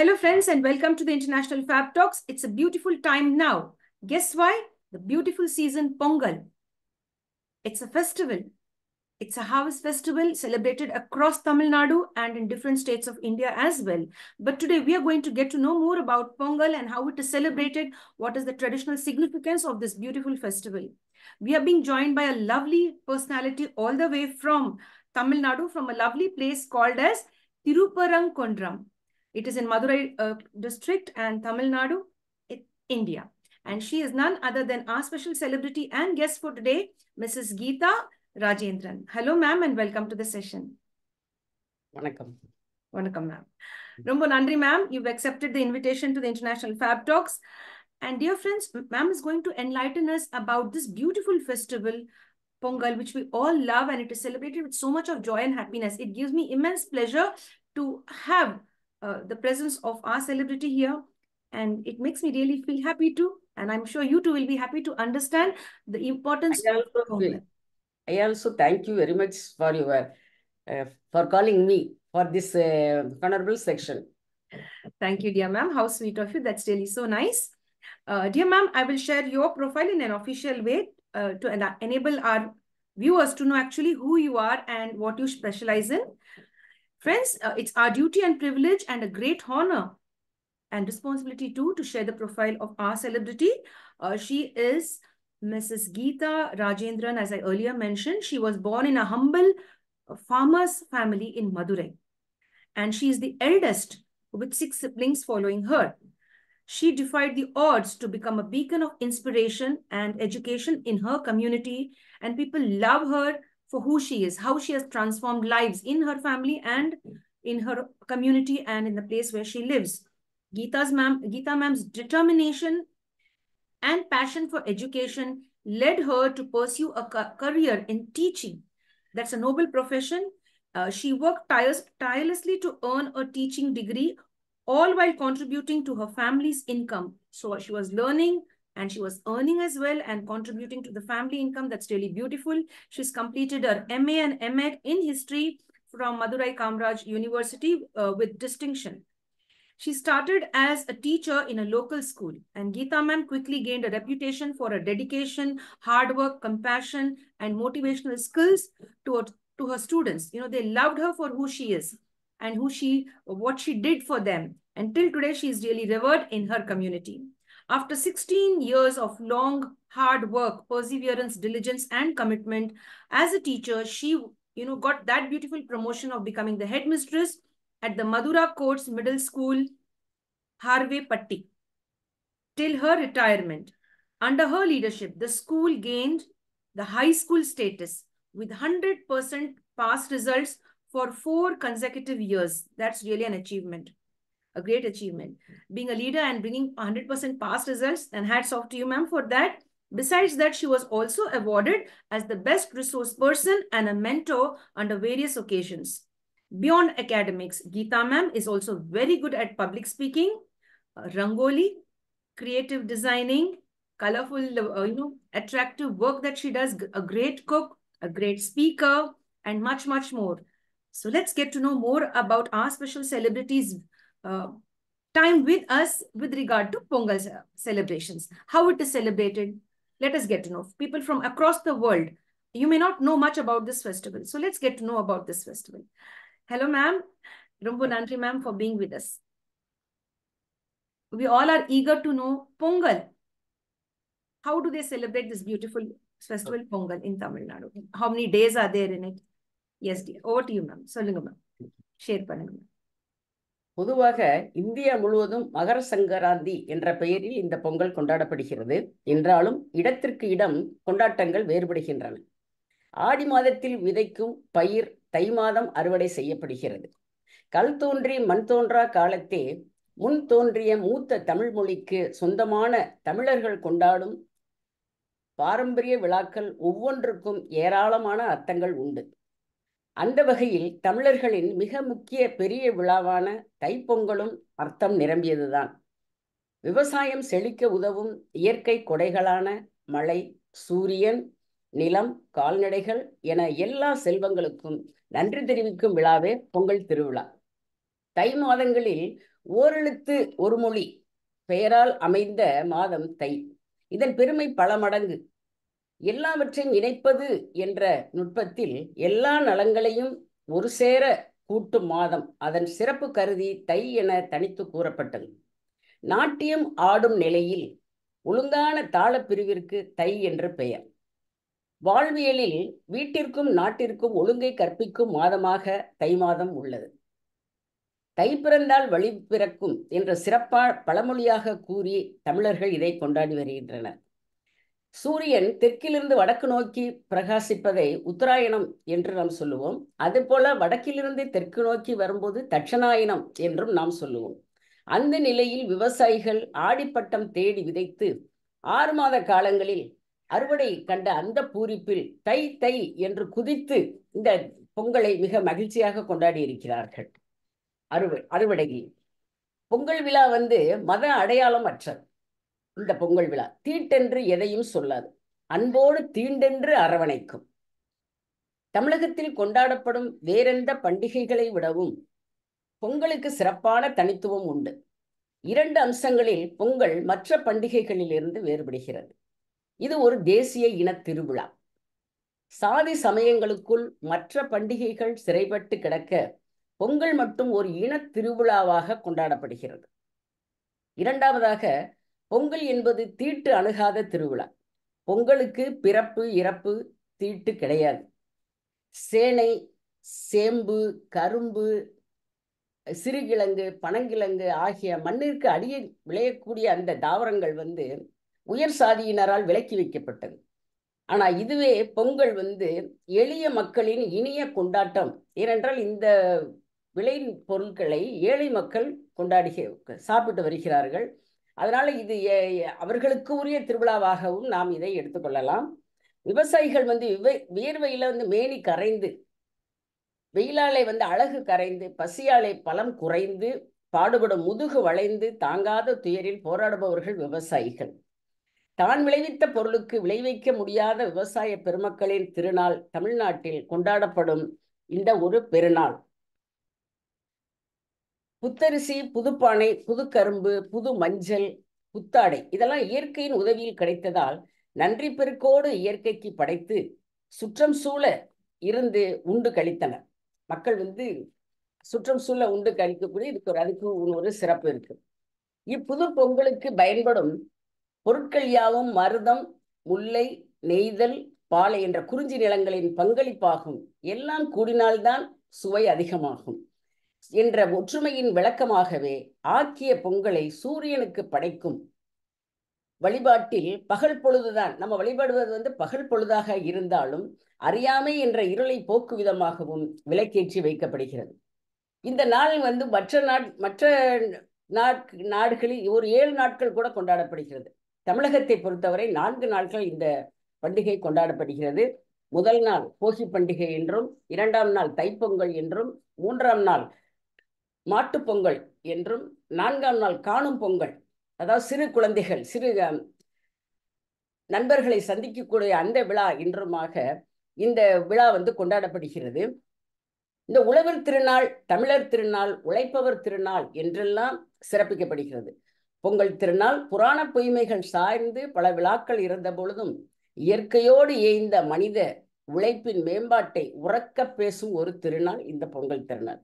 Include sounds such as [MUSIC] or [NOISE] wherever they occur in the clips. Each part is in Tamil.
Hello friends and welcome to the International Fab Talks. It's a beautiful time now. Guess why? The beautiful season Pongal. It's a festival. It's a harvest festival celebrated across Tamil Nadu and in different states of India as well. But today we are going to get to know more about Pongal and how it is celebrated, what is the traditional significance of this beautiful festival. We are being joined by a lovely personality all the way from Tamil Nadu, from a lovely place called as Tiruparangkondram. It is in Madurai uh, district and Tamil Nadu, it, India. And she is none other than our special celebrity and guest for today, Mrs. Geeta Rajendran. Hello, ma'am, and welcome to the session. Vanakkam. Vanakkam, ma'am. Rumbo Nandri, ma'am, you've accepted the invitation to the International Fab Talks. And dear friends, ma'am is going to enlighten us about this beautiful festival, Pongal, which we all love and it is celebrated with so much of joy and happiness. It gives me immense pleasure to have uh, the presence of our celebrity here and it makes me really feel happy too and i'm sure you too will be happy to understand the importance I also, of i also thank you very much for your uh, for calling me for this uh, honorable section thank you dear ma'am how sweet of you that's really so nice uh, dear ma'am i will share your profile in an official way uh, to enable our viewers to know actually who you are and what you specialize in Friends, uh, it's our duty and privilege and a great honor and responsibility too to share the profile of our celebrity. Uh, she is Mrs. Geeta Rajendran, as I earlier mentioned. She was born in a humble uh, farmer's family in Madurai. And she is the eldest with six siblings following her. She defied the odds to become a beacon of inspiration and education in her community and people love her for who she is, how she has transformed lives in her family and in her community and in the place where she lives. Geeta's ma'am, Geeta ma'am's determination and passion for education led her to pursue a career in teaching. That's a noble profession. Uh, she worked tires tirelessly to earn a teaching degree, all while contributing to her family's income. So she was learning, and she was earning as well and contributing to the family income. That's really beautiful. She's completed her MA and MEd in history from Madurai Kamraj University uh, with distinction. She started as a teacher in a local school and Geeta ma'am quickly gained a reputation for her dedication, hard work, compassion and motivational skills to her, to her students. You know, they loved her for who she is and who she, what she did for them. Until today, she is really revered in her community. After 16 years of long, hard work, perseverance, diligence, and commitment, as a teacher, she you know, got that beautiful promotion of becoming the headmistress at the Madura Courts Middle School, Harvey Patti, till her retirement. Under her leadership, the school gained the high school status with 100% pass results for four consecutive years. That's really an achievement a great achievement. Being a leader and bringing 100% past results and hats off to you ma'am for that. Besides that, she was also awarded as the best resource person and a mentor under various occasions. Beyond academics, Geeta ma'am is also very good at public speaking, uh, rangoli, creative designing, colorful, uh, you know, attractive work that she does, a great cook, a great speaker, and much, much more. So let's get to know more about our special celebrities uh, time with us with regard to Pongal celebrations, how it is celebrated. Let us get to know people from across the world. You may not know much about this festival. So let's get to know about this festival. Hello, ma'am. Rumbo Nandri, ma'am, for being with us. We all are eager to know Pongal. How do they celebrate this beautiful festival Pongal in Tamil Nadu? How many days are there in it? Yes, dear. Over to you, ma'am. Solunga, ma'am. Share ma'am. பொதுவாக இந்தியா முழுவதும் மகர சங்கராந்தி என்ற பெயரில் இந்த பொங்கல் கொண்டாடப்படுகிறது என்றாலும் இடத்திற்கு இடம் கொண்டாட்டங்கள் வேறுபடுகின்றன ஆடி மாதத்தில் விதைக்கும் பயிர் தை மாதம் அறுவடை செய்யப்படுகிறது கல் தோன்றி மண் தோன்றா காலத்தே முன் தோன்றிய மூத்த தமிழ் மொழிக்கு சொந்தமான தமிழர்கள் கொண்டாடும் பாரம்பரிய விழாக்கள் ஒவ்வொன்றுக்கும் ஏராளமான அர்த்தங்கள் உண்டு அந்த வகையில் தமிழர்களின் மிக முக்கிய பெரிய விழாவான தைப்பொங்கலும் அர்த்தம் நிரம்பியதுதான் விவசாயம் செழிக்க உதவும் இயற்கை கொடைகளான மழை சூரியன் நிலம் கால்நடைகள் என எல்லா செல்வங்களுக்கும் நன்றி தெரிவிக்கும் விழாவே பொங்கல் திருவிழா தை மாதங்களில் ஓரெழுத்து ஒரு மொழி பெயரால் அமைந்த மாதம் தை இதன் பெருமை பல மடங்கு எல்லாவற்றையும் இணைப்பது என்ற நுட்பத்தில் எல்லா நலங்களையும் ஒரு சேர கூட்டும் மாதம் அதன் சிறப்பு கருதி தை என தனித்து கூறப்பட்டது நாட்டியம் ஆடும் நிலையில் ஒழுங்கான தாளப்பிரிவிற்கு தை என்று பெயர் வாழ்வியலில் வீட்டிற்கும் நாட்டிற்கும் ஒழுங்கை கற்பிக்கும் மாதமாக தை மாதம் உள்ளது தை பிறந்தால் வழி பிறக்கும் என்ற சிறப்பா பழமொழியாக கூறி தமிழர்கள் இதை கொண்டாடி வருகின்றனர் சூரியன் தெற்கிலிருந்து வடக்கு நோக்கி பிரகாசிப்பதை உத்தராயணம் என்று நாம் சொல்லுவோம் அதுபோல வடக்கிலிருந்து தெற்கு நோக்கி வரும்போது தட்சணாயனம் என்றும் நாம் சொல்லுவோம் அந்த நிலையில் விவசாயிகள் ஆடிப்பட்டம் தேடி விதைத்து ஆறு மாத காலங்களில் அறுவடை கண்ட அந்த பூரிப்பில் தை தை என்று குதித்து இந்த பொங்கலை மிக மகிழ்ச்சியாக கொண்டாடி இருக்கிறார்கள் அறுவடை அறுவடையில் பொங்கல் விழா வந்து மத அடையாளம் அற்றது இந்த பொங்கல் விழா தீட்டென்று எதையும் சொல்லாது அன்போடு தீண்டென்று அரவணைக்கும் தமிழகத்தில் கொண்டாடப்படும் வேறெந்த பண்டிகைகளை விடவும் பொங்கலுக்கு சிறப்பான தனித்துவம் உண்டு இரண்டு அம்சங்களில் பொங்கல் மற்ற பண்டிகைகளிலிருந்து வேறுபடுகிறது இது ஒரு தேசிய இன திருவிழா சாதி சமயங்களுக்குள் மற்ற பண்டிகைகள் சிறைப்பட்டு கிடக்க பொங்கல் மட்டும் ஒரு இன திருவிழாவாக கொண்டாடப்படுகிறது இரண்டாவதாக பொங்கல் என்பது தீட்டு அணுகாத திருவிழா பொங்கலுக்கு பிறப்பு இறப்பு தீட்டு கிடையாது சேனை சேம்பு கரும்பு சிறுகிழங்கு பனங்கிழங்கு ஆகிய மண்ணிற்கு அடியில் விளையக்கூடிய அந்த தாவரங்கள் வந்து உயர் சாதியினரால் விலக்கி வைக்கப்பட்டது ஆனால் இதுவே பொங்கல் வந்து எளிய மக்களின் இனிய கொண்டாட்டம் ஏனென்றால் இந்த விளை பொருட்களை ஏழை மக்கள் கொண்டாடுகிற சாப்பிட்டு வருகிறார்கள் அதனால இது அவர்களுக்கு உரிய திருவிழாவாகவும் நாம் இதை எடுத்துக்கொள்ளலாம் விவசாயிகள் வந்து விவை வியர்வையில வந்து மேனி கரைந்து வெயிலாலே வந்து அழகு கரைந்து பசியாலே பலம் குறைந்து பாடுபடும் முதுகு வளைந்து தாங்காத துயரில் போராடுபவர்கள் விவசாயிகள் தான் விளைவித்த பொருளுக்கு விளைவிக்க முடியாத விவசாய பெருமக்களின் திருநாள் தமிழ்நாட்டில் கொண்டாடப்படும் இந்த ஒரு பெருநாள் புத்தரிசி புதுப்பானை புதுக்கரும்பு புது மஞ்சள் புத்தாடை இதெல்லாம் இயற்கையின் உதவியில் கிடைத்ததால் நன்றி பெருக்கோடு இயற்கைக்கு படைத்து சுற்றம் சூழ இருந்து உண்டு கழித்தனர் மக்கள் வந்து சுற்றம் சூழ உண்டு கழிக்கக்கூடிய இதுக்கு ஒரு அதுக்கு ஒரு சிறப்பு இருக்கு இப்புது பொங்கலுக்கு பயன்படும் பொருட்கள் யாவும் மருதம் முல்லை நெய்தல் பாலை என்ற குறிஞ்சி நிலங்களின் பங்களிப்பாகும் எல்லாம் கூடினால்தான் சுவை அதிகமாகும் என்ற ஒற்றுமையின் விளக்கமாகவே ஆக்கிய பொங்கலை சூரியனுக்கு படைக்கும் வழிபாட்டில் பகல் பொழுதுதான் நம்ம வழிபடுவது வந்து பகல் பொழுதாக இருந்தாலும் அறியாமை என்ற இருளை போக்கு விதமாகவும் விலக்கேற்றி வைக்கப்படுகிறது இந்த நாள் வந்து மற்ற நாட் மற்ற நாடுகளில் ஒரு ஏழு நாட்கள் கூட கொண்டாடப்படுகிறது தமிழகத்தை பொறுத்தவரை நான்கு நாட்கள் இந்த பண்டிகை கொண்டாடப்படுகிறது முதல் நாள் போகி பண்டிகை என்றும் இரண்டாம் நாள் தைப்பொங்கல் என்றும் மூன்றாம் நாள் மாட்டுப் பொங்கல் என்றும் நான்காம் நாள் காணும் பொங்கல் அதாவது சிறு குழந்தைகள் சிறு நண்பர்களை சந்திக்கக்கூடிய அந்த விழா இன்றுமாக இந்த விழா வந்து கொண்டாடப்படுகிறது இந்த உழவர் திருநாள் தமிழர் திருநாள் உழைப்பவர் திருநாள் என்றெல்லாம் சிறப்பிக்கப்படுகிறது பொங்கல் திருநாள் புராண பொய்மைகள் சார்ந்து பல விழாக்கள் இருந்த பொழுதும் இயற்கையோடு ஏய்ந்த மனித உழைப்பின் மேம்பாட்டை உறக்க பேசும் ஒரு திருநாள் இந்த பொங்கல் திருநாள்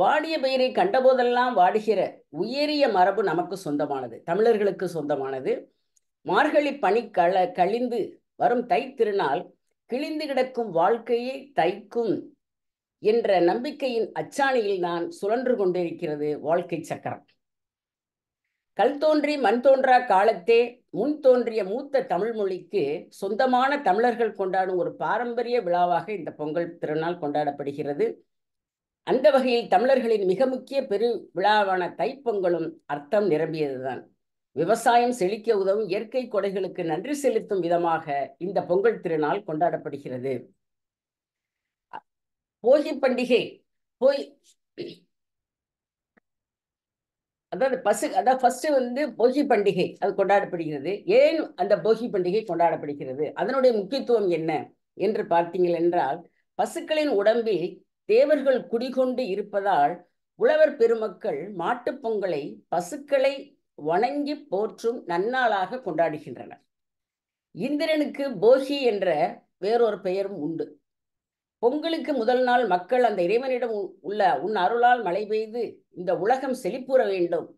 வாடிய பெயரை கண்டபோதெல்லாம் வாடுகிற உயரிய மரபு நமக்கு சொந்தமானது தமிழர்களுக்கு சொந்தமானது மார்கழி பனி கள கழிந்து வரும் தை திருநாள் கிழிந்து கிடக்கும் வாழ்க்கையை தைக்கும் என்ற நம்பிக்கையின் அச்சாணியில் நான் சுழன்று கொண்டிருக்கிறது வாழ்க்கை சக்கரம் கல் தோன்றி மண் தோன்றா காலத்தே முன் தோன்றிய மூத்த தமிழ் மொழிக்கு சொந்தமான தமிழர்கள் கொண்டாடும் ஒரு பாரம்பரிய விழாவாக இந்த பொங்கல் திருநாள் கொண்டாடப்படுகிறது அந்த வகையில் தமிழர்களின் மிக முக்கிய பெரு விழாவான தைப்பொங்கலும் அர்த்தம் நிரம்பியதுதான் விவசாயம் செழிக்க உதவும் இயற்கை கொடைகளுக்கு நன்றி செலுத்தும் விதமாக இந்த பொங்கல் திருநாள் கொண்டாடப்படுகிறது போகி பண்டிகை போய் அதாவது பசு அதாவது ஃபர்ஸ்ட் வந்து போகி பண்டிகை அது கொண்டாடப்படுகிறது ஏன் அந்த போகி பண்டிகை கொண்டாடப்படுகிறது அதனுடைய முக்கியத்துவம் என்ன என்று பார்த்தீங்கள் என்றால் பசுக்களின் உடம்பில் தேவர்கள் குடிகொண்டு இருப்பதால் உழவர் பெருமக்கள் மாட்டுப் பொங்கலை பசுக்களை வணங்கி போற்றும் நன்னாளாக கொண்டாடுகின்றனர் இந்திரனுக்கு போகி என்ற வேறொரு பெயரும் உண்டு பொங்கலுக்கு முதல் நாள் மக்கள் அந்த இறைவனிடம் உள்ள உன் அருளால் மழை பெய்து இந்த உலகம் செழிப்புற வேண்டும்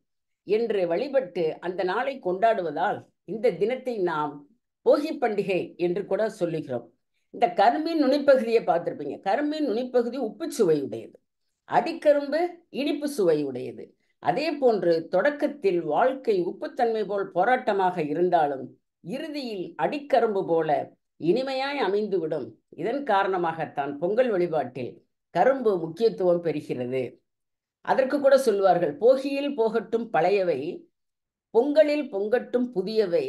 என்று வழிபட்டு அந்த நாளை கொண்டாடுவதால் இந்த தினத்தை நாம் போகி பண்டிகை என்று கூட சொல்லுகிறோம் இந்த கரும்பின் நுனிப்பகுதியை பார்த்துருப்பீங்க கரும்பின் நுனிப்பகுதி உப்பு சுவையுடையது அடிக்கரும்பு இனிப்பு சுவையுடையது அதே போன்று தொடக்கத்தில் வாழ்க்கை உப்புத்தன்மை போல் போராட்டமாக இருந்தாலும் இறுதியில் அடிக்கரும்பு போல இனிமையாய் அமைந்துவிடும் இதன் காரணமாகத்தான் பொங்கல் வழிபாட்டில் கரும்பு முக்கியத்துவம் பெறுகிறது அதற்கு கூட சொல்வார்கள் போகியில் போகட்டும் பழையவை பொங்கலில் பொங்கட்டும் புதியவை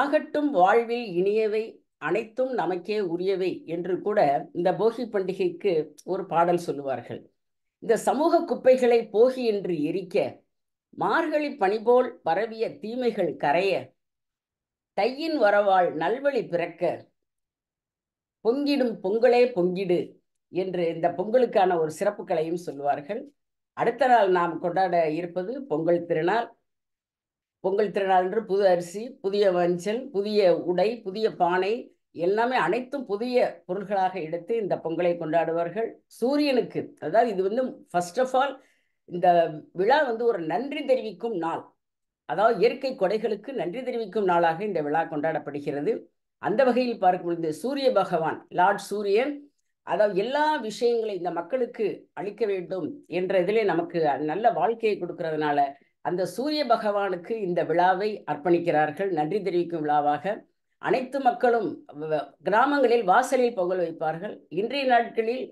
ஆகட்டும் வாழ்வில் இனியவை அனைத்தும் நமக்கே உரியவை என்று கூட இந்த போகி பண்டிகைக்கு ஒரு பாடல் சொல்லுவார்கள் இந்த சமூக குப்பைகளை போகி என்று எரிக்க மார்கழி பணிபோல் பரவிய தீமைகள் கரைய தையின் வரவால் நல்வழி பிறக்க பொங்கிடும் பொங்கலே பொங்கிடு என்று இந்த பொங்கலுக்கான ஒரு சிறப்புகளையும் சொல்லுவார்கள் அடுத்த நாள் நாம் கொண்டாட இருப்பது பொங்கல் திருநாள் பொங்கல் திருநாள் என்று புது அரிசி புதிய வஞ்சல் புதிய உடை புதிய பானை எல்லாமே அனைத்தும் புதிய பொருள்களாக எடுத்து இந்த பொங்கலை கொண்டாடுவார்கள் சூரியனுக்கு அதாவது இது வந்து ஃபர்ஸ்ட் ஆஃப் ஆல் இந்த விழா வந்து ஒரு நன்றி தெரிவிக்கும் நாள் அதாவது இயற்கை கொடைகளுக்கு நன்றி தெரிவிக்கும் நாளாக இந்த விழா கொண்டாடப்படுகிறது அந்த வகையில் பார்க்கும் பொழுது சூரிய பகவான் லார்ட் சூரியன் அதாவது எல்லா விஷயங்களையும் இந்த மக்களுக்கு அளிக்க வேண்டும் என்ற இதிலே நமக்கு நல்ல வாழ்க்கையை கொடுக்கறதுனால அந்த சூரிய பகவானுக்கு இந்த விழாவை அர்ப்பணிக்கிறார்கள் நன்றி தெரிவிக்கும் விழாவாக அனைத்து மக்களும் கிராமங்களில் வாசலில் புகழ் வைப்பார்கள் இன்றைய நாட்களில்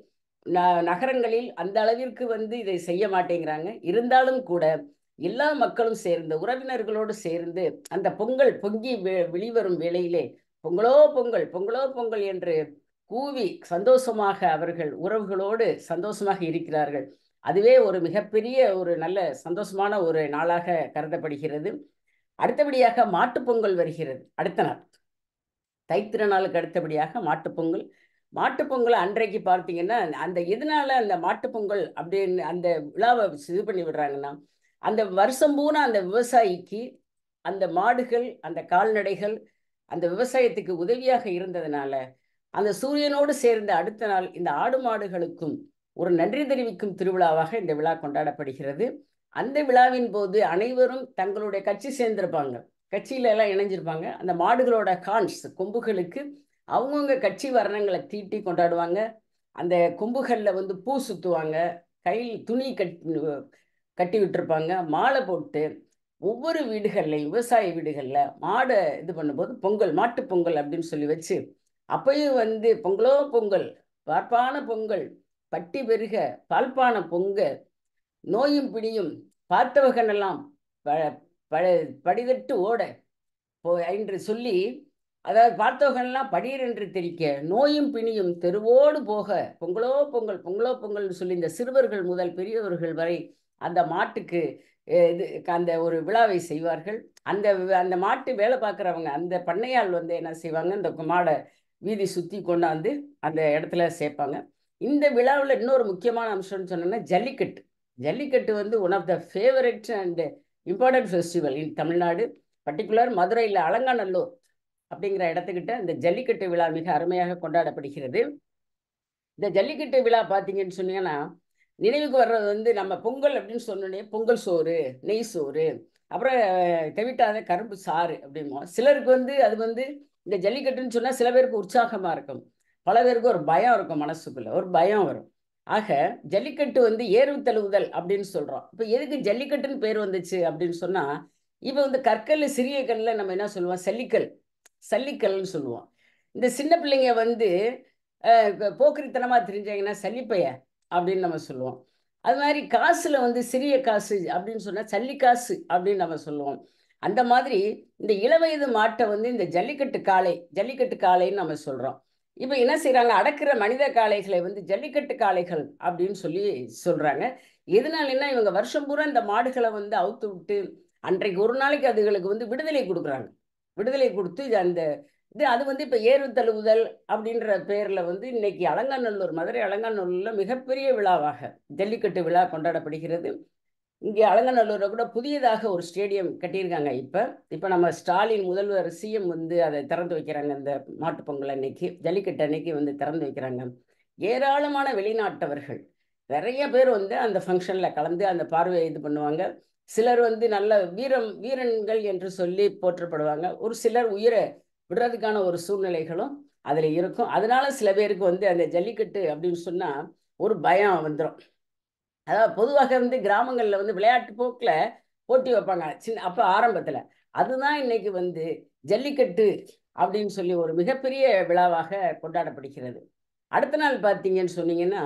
ந நகரங்களில் அந்த அளவிற்கு வந்து இதை செய்ய மாட்டேங்கிறாங்க இருந்தாலும் கூட எல்லா மக்களும் சேர்ந்து உறவினர்களோடு சேர்ந்து அந்த பொங்கல் பொங்கி வெளிவரும் வேளையிலே பொங்கலோ பொங்கல் பொங்கலோ பொங்கல் என்று கூவி சந்தோஷமாக அவர்கள் உறவுகளோடு சந்தோஷமாக இருக்கிறார்கள் அதுவே ஒரு மிகப்பெரிய ஒரு நல்ல சந்தோஷமான ஒரு நாளாக கருதப்படுகிறது அடுத்தபடியாக மாட்டுப்பொங்கல் வருகிறது அடுத்த நாள் தைத்திர நாளுக்கு அடுத்தபடியாக மாட்டுப்பொங்கல் மாட்டுப்பொங்கல் அன்றைக்கு பார்த்தீங்கன்னா அந்த எதனால அந்த மாட்டுப்பொங்கல் அப்படின்னு அந்த விழாவை இது பண்ணி விடுறாங்கன்னா அந்த வருஷம் பூனா அந்த விவசாயிக்கு அந்த மாடுகள் அந்த கால்நடைகள் அந்த விவசாயத்துக்கு உதவியாக இருந்ததுனால அந்த சூரியனோடு சேர்ந்த அடுத்த நாள் இந்த ஆடு மாடுகளுக்கும் ஒரு நன்றி தெரிவிக்கும் திருவிழாவாக இந்த விழா கொண்டாடப்படுகிறது அந்த விழாவின் போது அனைவரும் தங்களுடைய கட்சி சேர்ந்திருப்பாங்க கட்சியில எல்லாம் இணைஞ்சிருப்பாங்க அந்த மாடுகளோட கான்ஸ் கொம்புகளுக்கு அவங்கவுங்க கட்சி வர்ணங்களை தீட்டி கொண்டாடுவாங்க அந்த கொம்புகளில் வந்து பூ சுற்றுவாங்க கையில் துணி கட் கட்டி விட்டுருப்பாங்க மாலை போட்டு ஒவ்வொரு வீடுகள்லையும் விவசாய வீடுகளில் மாடை இது பண்ணும்போது பொங்கல் மாட்டு பொங்கல் அப்படின்னு சொல்லி வச்சு அப்பயும் வந்து பொங்கலோ பொங்கல் பார்ப்பான பொங்கல் பட்டி பெருக பால்பான பொங்கல் நோயும் பிடியும் பார்த்தவகனெல்லாம் ப படிதட்டு ஓட போ என்று சொல்லி அதாவது பார்த்தவர்கள்லாம் படியர் என்று தெரிக்க நோயும் பிணியும் தெருவோடு போக பொங்கலோ பொங்கல் பொங்கலோ பொங்கல்னு சொல்லி இந்த சிறுவர்கள் முதல் பெரியவர்கள் வரை அந்த மாட்டுக்கு இது அந்த ஒரு விழாவை செய்வார்கள் அந்த அந்த மாட்டு வேலை பார்க்குறவங்க அந்த பண்ணையால் வந்து என்ன செய்வாங்க இந்த மாடை வீதி சுற்றி கொண்டாந்து அந்த இடத்துல சேர்ப்பாங்க இந்த விழாவில் இன்னொரு முக்கியமான அம்சம்னு சொன்னோன்னா ஜல்லிக்கட்டு ஜல்லிக்கட்டு வந்து one of the favourite and important festival in Tamil Nadu particular மதுரையில் அலங்காநல்லூர் அப்படிங்கிற இடத்துக்கிட்ட இந்த ஜல்லிக்கட்டு விழா மிக அருமையாக கொண்டாடப்படுகிறது இந்த ஜல்லிக்கட்டு விழா பார்த்தீங்கன்னு சொன்னீங்கன்னா நினைவுக்கு வர்றது வந்து நம்ம பொங்கல் அப்படின்னு சொன்னோடனே பொங்கல் சோறு நெய் சோறு அப்புறம் தவிட்டாத கரும்பு சாறு அப்படிம்போம் சிலருக்கு வந்து அது வந்து இந்த ஜல்லிக்கட்டுன்னு சொன்னால் சில பேருக்கு உற்சாகமாக இருக்கும் பல பேருக்கு ஒரு பயம் இருக்கும் மனசுக்குள்ளே ஒரு பயம் வரும் ஆக ஜல்லிக்கட்டு வந்து ஏறு தழுவுதல் அப்படின்னு சொல்கிறோம் இப்போ எதுக்கு ஜல்லிக்கட்டுன்னு பேர் வந்துச்சு அப்படின்னு சொன்னால் இப்போ வந்து கற்கல் சிறிய கல்லில் நம்ம என்ன சொல்லுவோம் சல்லிக்கல் சல்லிக்கல்னு சொல்லுவோம் இந்த சின்ன பிள்ளைங்க வந்து போக்குரித்தனமா தெரிஞ்சாங்கன்னா சல்லிப்பைய அப்படின்னு நம்ம சொல்லுவோம் அது மாதிரி காசுல வந்து சிறிய காசு அப்படின்னு சொன்னால் சல்லி காசு அப்படின்னு நம்ம சொல்லுவோம் அந்த மாதிரி இந்த இளவயது மாட்டை வந்து இந்த ஜல்லிக்கட்டு காளை ஜல்லிக்கட்டு காளைன்னு நம்ம சொல்கிறோம் இப்போ என்ன செய்கிறாங்க அடக்கிற மனித காளைகளை வந்து ஜல்லிக்கட்டு காளைகள் அப்படின்னு சொல்லி சொல்கிறாங்க எதனாலன்னா இவங்க வருஷம் பூரா இந்த மாடுகளை வந்து அவுத்து விட்டு அன்றைக்கு ஒரு நாளைக்கு அதுகளுக்கு வந்து விடுதலை கொடுக்குறாங்க விடுதலை கொடுத்து அந்த இது அது வந்து இப்போ ஏறு தழுவுதல் அப்படின்ற பேரில் வந்து இன்னைக்கு அலங்காநல்லூர் மதுரை அலங்காநல்லூரில் மிகப்பெரிய விழாவாக ஜல்லிக்கட்டு விழா கொண்டாடப்படுகிறது இங்கே அலங்கநல்லூரில் கூட புதியதாக ஒரு ஸ்டேடியம் கட்டியிருக்காங்க இப்போ இப்போ நம்ம ஸ்டாலின் முதல்வர் சிஎம் வந்து அதை திறந்து வைக்கிறாங்க இந்த மாட்டுப்பொங்கல் அன்னைக்கு ஜல்லிக்கட்டு அன்னைக்கு வந்து திறந்து வைக்கிறாங்க ஏராளமான வெளிநாட்டவர்கள் நிறைய பேர் வந்து அந்த ஃபங்க்ஷனில் கலந்து அந்த பார்வையை இது பண்ணுவாங்க சிலர் வந்து நல்ல வீரம் வீரன்கள் என்று சொல்லி போற்றப்படுவாங்க ஒரு சிலர் உயிரை விடுறதுக்கான ஒரு சூழ்நிலைகளும் அதில் இருக்கும் அதனால சில பேருக்கு வந்து அந்த ஜல்லிக்கட்டு அப்படின்னு சொன்னால் ஒரு பயம் வந்துடும் அதாவது பொதுவாக வந்து கிராமங்களில் வந்து விளையாட்டு போக்கில் போட்டி வைப்பாங்க சின்ன அப்போ ஆரம்பத்தில் அதுதான் இன்னைக்கு வந்து ஜல்லிக்கட்டு அப்படின்னு சொல்லி ஒரு மிகப்பெரிய விழாவாக கொண்டாடப்படுகிறது அடுத்த நாள் பார்த்தீங்கன்னு சொன்னீங்கன்னா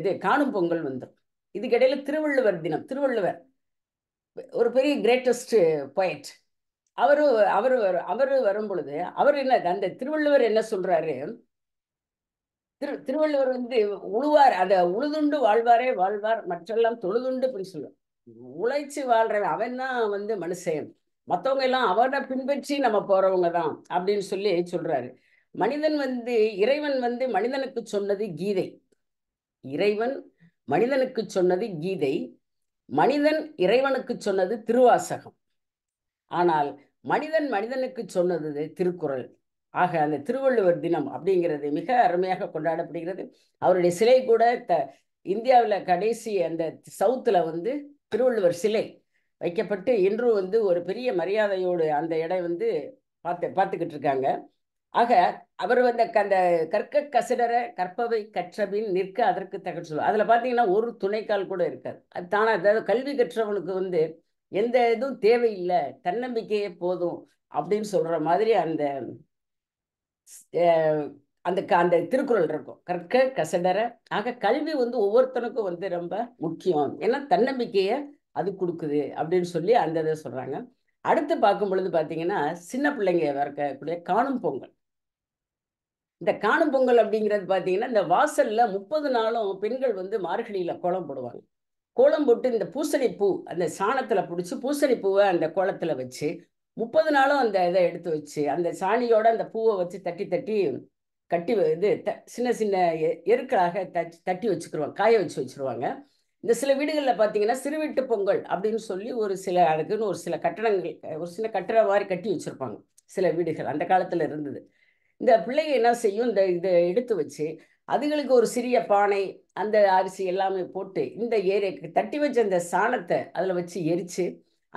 இது காணும் பொங்கல் வந்துடும் இதுக்கிடையில் திருவள்ளுவர் தினம் திருவள்ளுவர் ஒரு பெரிய கிரேட்டஸ்ட் பொயட் அவரு அவரு அவர் வரும் பொழுது அவர் என்ன அந்த திருவள்ளுவர் என்ன சொல்றாரு திரு திருவள்ளுவர் வந்து உழுவார் அத உழுதுண்டு வாழ்வாரே வாழ்வார் மற்றெல்லாம் தொழுதுண்டு அப்படின்னு சொல்லுவார் உழைச்சு வாழ்ற அவன் தான் வந்து மனுஷன் மற்றவங்க எல்லாம் அவனை பின்பற்றி நம்ம போறவங்க தான் அப்படின்னு சொல்லி சொல்றாரு மனிதன் வந்து இறைவன் வந்து மனிதனுக்கு சொன்னது கீதை இறைவன் மனிதனுக்கு சொன்னது கீதை மனிதன் இறைவனுக்கு சொன்னது திருவாசகம் ஆனால் மனிதன் மனிதனுக்கு சொன்னது திருக்குறள் ஆக அந்த திருவள்ளுவர் தினம் அப்படிங்கிறது மிக அருமையாக கொண்டாடப்படுகிறது அவருடைய சிலை கூட த இந்தியாவில் கடைசி அந்த சவுத்தில் வந்து திருவள்ளுவர் சிலை வைக்கப்பட்டு இன்றும் வந்து ஒரு பெரிய மரியாதையோடு அந்த இடம் வந்து பார்த்து பார்த்துக்கிட்டு இருக்காங்க ஆக அவர் வந்து அந்த கற்க கசிடர கற்பவை கற்றபின் நிற்க அதற்கு தகவல் சொல்லுவார் அதில் பார்த்தீங்கன்னா ஒரு துணைக்கால் கூட இருக்காது அது தானே அதாவது கல்வி கற்றவனுக்கு வந்து எந்த இதுவும் தேவையில்லை தன்னம்பிக்கையே போதும் அப்படின்னு சொல்கிற மாதிரி அந்த அந்த அந்த திருக்குறள் இருக்கும் கற்க கசடர ஆக கல்வி வந்து ஒவ்வொருத்தனுக்கும் வந்து ரொம்ப முக்கியம் ஏன்னா தன்னம்பிக்கையை அது கொடுக்குது அப்படின்னு சொல்லி அந்த இதை சொல்றாங்க அடுத்து பார்க்கும் பொழுது பார்த்தீங்கன்னா சின்ன பிள்ளைங்க வரக்கூடிய காணும் பொங்கல் இந்த காணும் பொங்கல் அப்படிங்கிறது பார்த்தீங்கன்னா இந்த வாசல்ல முப்பது நாளும் பெண்கள் வந்து மார்கழியில கோலம் போடுவாங்க கோலம் போட்டு இந்த பூசணி பூ அந்த சாணத்துல பிடிச்சி பூசணி பூவை அந்த கோலத்துல வச்சு முப்பது நாளும் அந்த இதை எடுத்து வச்சு அந்த சாணியோட அந்த பூவை வச்சு தட்டி தட்டி கட்டி இது த சின்ன சின்ன எருக்களாக தட்டி தட்டி வச்சுக்கிருவாங்க காய வச்சு வச்சுருவாங்க இந்த சில வீடுகளில் பார்த்தீங்கன்னா சிறுவிட்டு பொங்கல் அப்படின்னு சொல்லி ஒரு சில அதுக்குன்னு ஒரு சில கட்டணங்கள் ஒரு சின்ன கட்டிட மாதிரி கட்டி வச்சுருப்பாங்க சில வீடுகள் அந்த காலத்தில் இருந்தது இந்த பிள்ளைங்க என்ன செய்யும் இந்த இதை எடுத்து வச்சு அதுகளுக்கு ஒரு சிறிய பானை அந்த அரிசி எல்லாமே போட்டு இந்த ஏரியக்கு தட்டி வச்ச அந்த சாணத்தை அதில் வச்சு எரித்து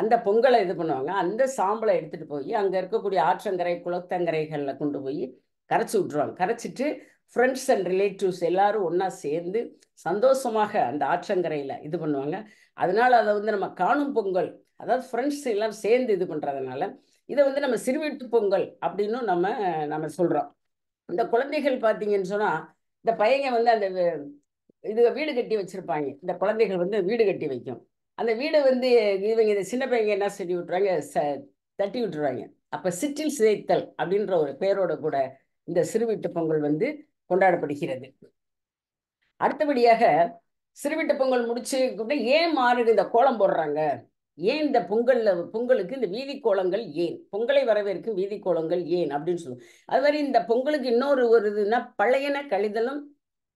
அந்த பொங்கலை இது பண்ணுவாங்க அந்த சாம்பலை எடுத்துகிட்டு போய் அங்கே இருக்கக்கூடிய ஆற்றங்கரை குளத்தங்கரைகளில் கொண்டு போய் கரைச்சி விட்ருவாங்க கரைச்சிட்டு ஃப்ரெண்ட்ஸ் அண்ட் ரிலேட்டிவ்ஸ் எல்லாரும் ஒன்றா சேர்ந்து சந்தோஷமாக அந்த ஆற்றங்கரையில் இது பண்ணுவாங்க அதனால் அதை வந்து நம்ம காணும் பொங்கல் அதாவது ஃப்ரெண்ட்ஸ் எல்லாம் சேர்ந்து இது பண்ணுறதுனால இதை வந்து நம்ம சிறுவீட்டு பொங்கல் அப்படின்னு நம்ம நம்ம சொல்கிறோம் இந்த குழந்தைகள் பார்த்தீங்கன்னு சொன்னால் இந்த பையங்க வந்து அந்த இது வீடு கட்டி வச்சுருப்பாங்க இந்த குழந்தைகள் வந்து வீடு கட்டி வைக்கும் அந்த வீடை வந்து இவங்க இந்த சின்ன பையங்க என்ன செஞ்சு விட்டுறாங்க ச தட்டி விட்டுருவாங்க அப்போ சிற்றில் சிதைத்தல் அப்படின்ற ஒரு பெயரோட கூட இந்த சிறுவீட்டு பொங்கல் வந்து கொண்டாடப்படுகிறது அடுத்தபடியாக சிறுவீட்டு பொங்கல் முடிச்சு ஏன் மாறுடு இந்த கோலம் போடுறாங்க ஏன் இந்த பொங்கல்ல பொங்கலுக்கு இந்த வீதி கோலங்கள் ஏன் பொங்கலை வரவேற்கும் வீதி கோலங்கள் ஏன் அப்படின்னு சொல்லுவோம் அது மாதிரி இந்த பொங்கலுக்கு இன்னொரு ஒரு இதுன்னா பழையன கழிதலும்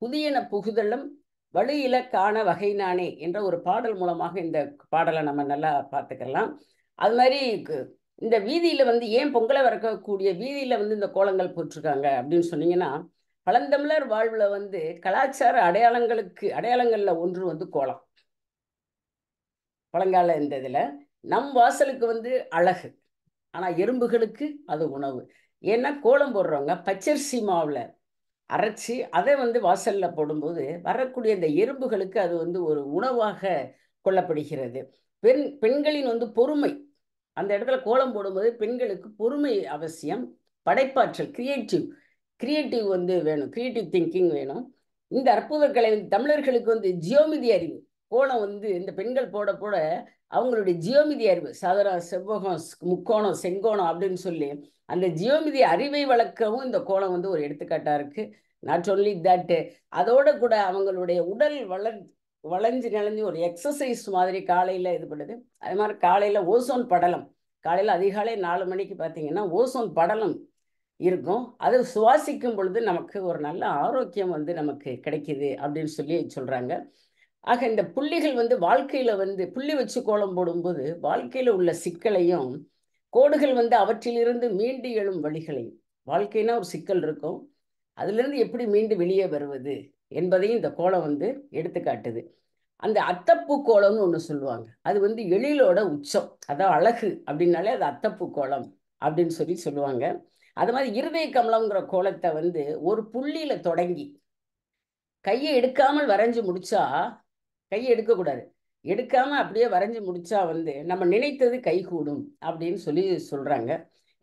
புதியன புகுதலும் வழியில காண வகை நானே என்ற ஒரு பாடல் மூலமாக இந்த பாடலை நம்ம நல்லா பார்த்துக்கலாம் அது மாதிரி இந்த வீதியில வந்து ஏன் பொங்கலை வரக்கூடிய வீதியில வந்து இந்த கோலங்கள் போட்டிருக்காங்க அப்படின்னு சொன்னீங்கன்னா பழந்தமிழர் வாழ்வுல வந்து கலாச்சார அடையாளங்களுக்கு அடையாளங்கள்ல ஒன்று வந்து கோலம் பழங்கால இந்த இதுல நம் வாசலுக்கு வந்து அழகு ஆனா எறும்புகளுக்கு அது உணவு ஏன்னா கோலம் போடுறவங்க பச்சரிசி மாவுல அரைச்சி அதை வந்து வாசலில் போடும்போது வரக்கூடிய இந்த எறும்புகளுக்கு அது வந்து ஒரு உணவாக கொள்ளப்படுகிறது பெண் பெண்களின் வந்து பொறுமை அந்த இடத்துல கோலம் போடும்போது பெண்களுக்கு பொறுமை அவசியம் படைப்பாற்றல் கிரியேட்டிவ் கிரியேட்டிவ் வந்து வேணும் கிரியேட்டிவ் திங்கிங் வேணும் இந்த அற்புத கலை தமிழர்களுக்கு வந்து ஜியோமிதி அறிவு கோலம் வந்து இந்த பெண்கள் போட போட அவங்களுடைய ஜியோமிதி அறிவு சாதாரண செவ்வகம் முக்கோணம் செங்கோணம் அப்படின்னு சொல்லி அந்த ஜியோமிதி அறிவை வளர்க்கவும் இந்த கோலம் வந்து ஒரு எடுத்துக்காட்டா இருக்கு நாட் ஒன்லி தட் அதோட கூட அவங்களுடைய உடல் வளர் வளைஞ்சு நிலஞ்சி ஒரு எக்ஸசைஸ் மாதிரி காலையில் இது பண்ணுது அது மாதிரி காலையில் ஓசோன் படலம் காலையில் அதிகாலை நாலு மணிக்கு பார்த்தீங்கன்னா ஓசோன் படலம் இருக்கும் அது சுவாசிக்கும் பொழுது நமக்கு ஒரு நல்ல ஆரோக்கியம் வந்து நமக்கு கிடைக்கிது அப்படின்னு சொல்லி சொல்கிறாங்க ஆக இந்த புள்ளிகள் வந்து வாழ்க்கையில் வந்து புள்ளி வச்சு கோலம் போடும்போது வாழ்க்கையில் உள்ள சிக்கலையும் கோடுகள் வந்து அவற்றிலிருந்து மீண்டு எழும் வழிகளையும் வாழ்க்கைனா ஒரு சிக்கல் இருக்கும் அதிலிருந்து எப்படி மீண்டு வெளியே வருவது என்பதையும் இந்த கோலம் வந்து எடுத்துக்காட்டுது அந்த அத்தப்பூ கோலம்னு ஒன்று சொல்லுவாங்க அது வந்து எழிலோட உச்சம் அதான் அழகு அப்படின்னாலே அது அத்தப்பூ கோலம் அப்படின்னு சொல்லி சொல்லுவாங்க அது மாதிரி இருதய கமலம்ங்கிற கோலத்தை வந்து ஒரு புள்ளியில தொடங்கி கையை எடுக்காமல் வரைஞ்சி முடிச்சா கையை எடுக்கக்கூடாது எடுக்காமல் அப்படியே வரைஞ்சி முடிச்சா வந்து நம்ம நினைத்தது கைகூடும் அப்படின்னு சொல்லி சொல்கிறாங்க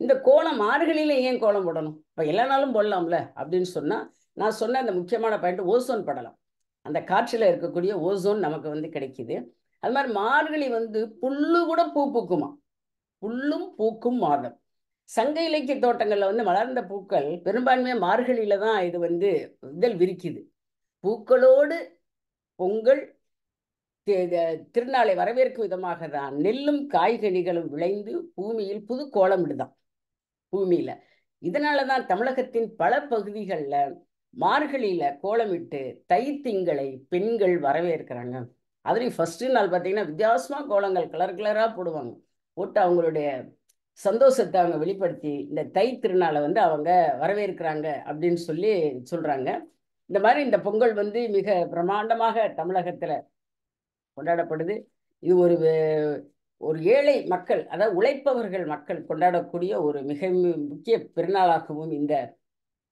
இந்த கோலம் ஆறுகளில் ஏன் கோலம் போடணும் இப்போ எல்லா நாளும் போடலாம்ல அப்படின்னு சொன்னால் நான் சொன்ன அந்த முக்கியமான பாயிண்ட் ஓசோன் படலாம் அந்த காற்றில் இருக்கக்கூடிய ஓசோன் நமக்கு வந்து கிடைக்கிது அது மாதிரி மார்கழி வந்து புல்லு கூட பூ பூக்குமா புல்லும் பூக்கும் மாதம் சங்க இலக்கிய தோட்டங்களில் வந்து மலர்ந்த பூக்கள் பெரும்பான்மையாக மார்கழியில தான் இது வந்து இதில் விரிக்குது பூக்களோடு பொங்கல் திருநாளை வரவேற்கும் விதமாக தான் நெல்லும் காய்கனிகளும் விளைந்து பூமியில் புது கோலம் விடுதான் பூமியில இதனால தான் தமிழகத்தின் பல பகுதிகளில் மார்கழியில கோலமிட்டு தை திங்களை பெண்கள் வரவேற்கிறாங்க அதுலேயும் ஃபர்ஸ்ட் நாள் பார்த்தீங்கன்னா வித்தியாசமா கோலங்கள் கலர் கலராக போடுவாங்க போட்டு அவங்களுடைய சந்தோஷத்தை அவங்க வெளிப்படுத்தி இந்த தை திருநாளை வந்து அவங்க வரவேற்கிறாங்க அப்படின்னு சொல்லி சொல்றாங்க இந்த மாதிரி இந்த பொங்கல் வந்து மிக பிரமாண்டமாக தமிழகத்துல கொண்டாடப்படுது இது ஒரு ஒரு ஏழை மக்கள் அதாவது உழைப்பவர்கள் மக்கள் கொண்டாடக்கூடிய ஒரு மிக முக்கிய பெருநாளாகவும் இந்த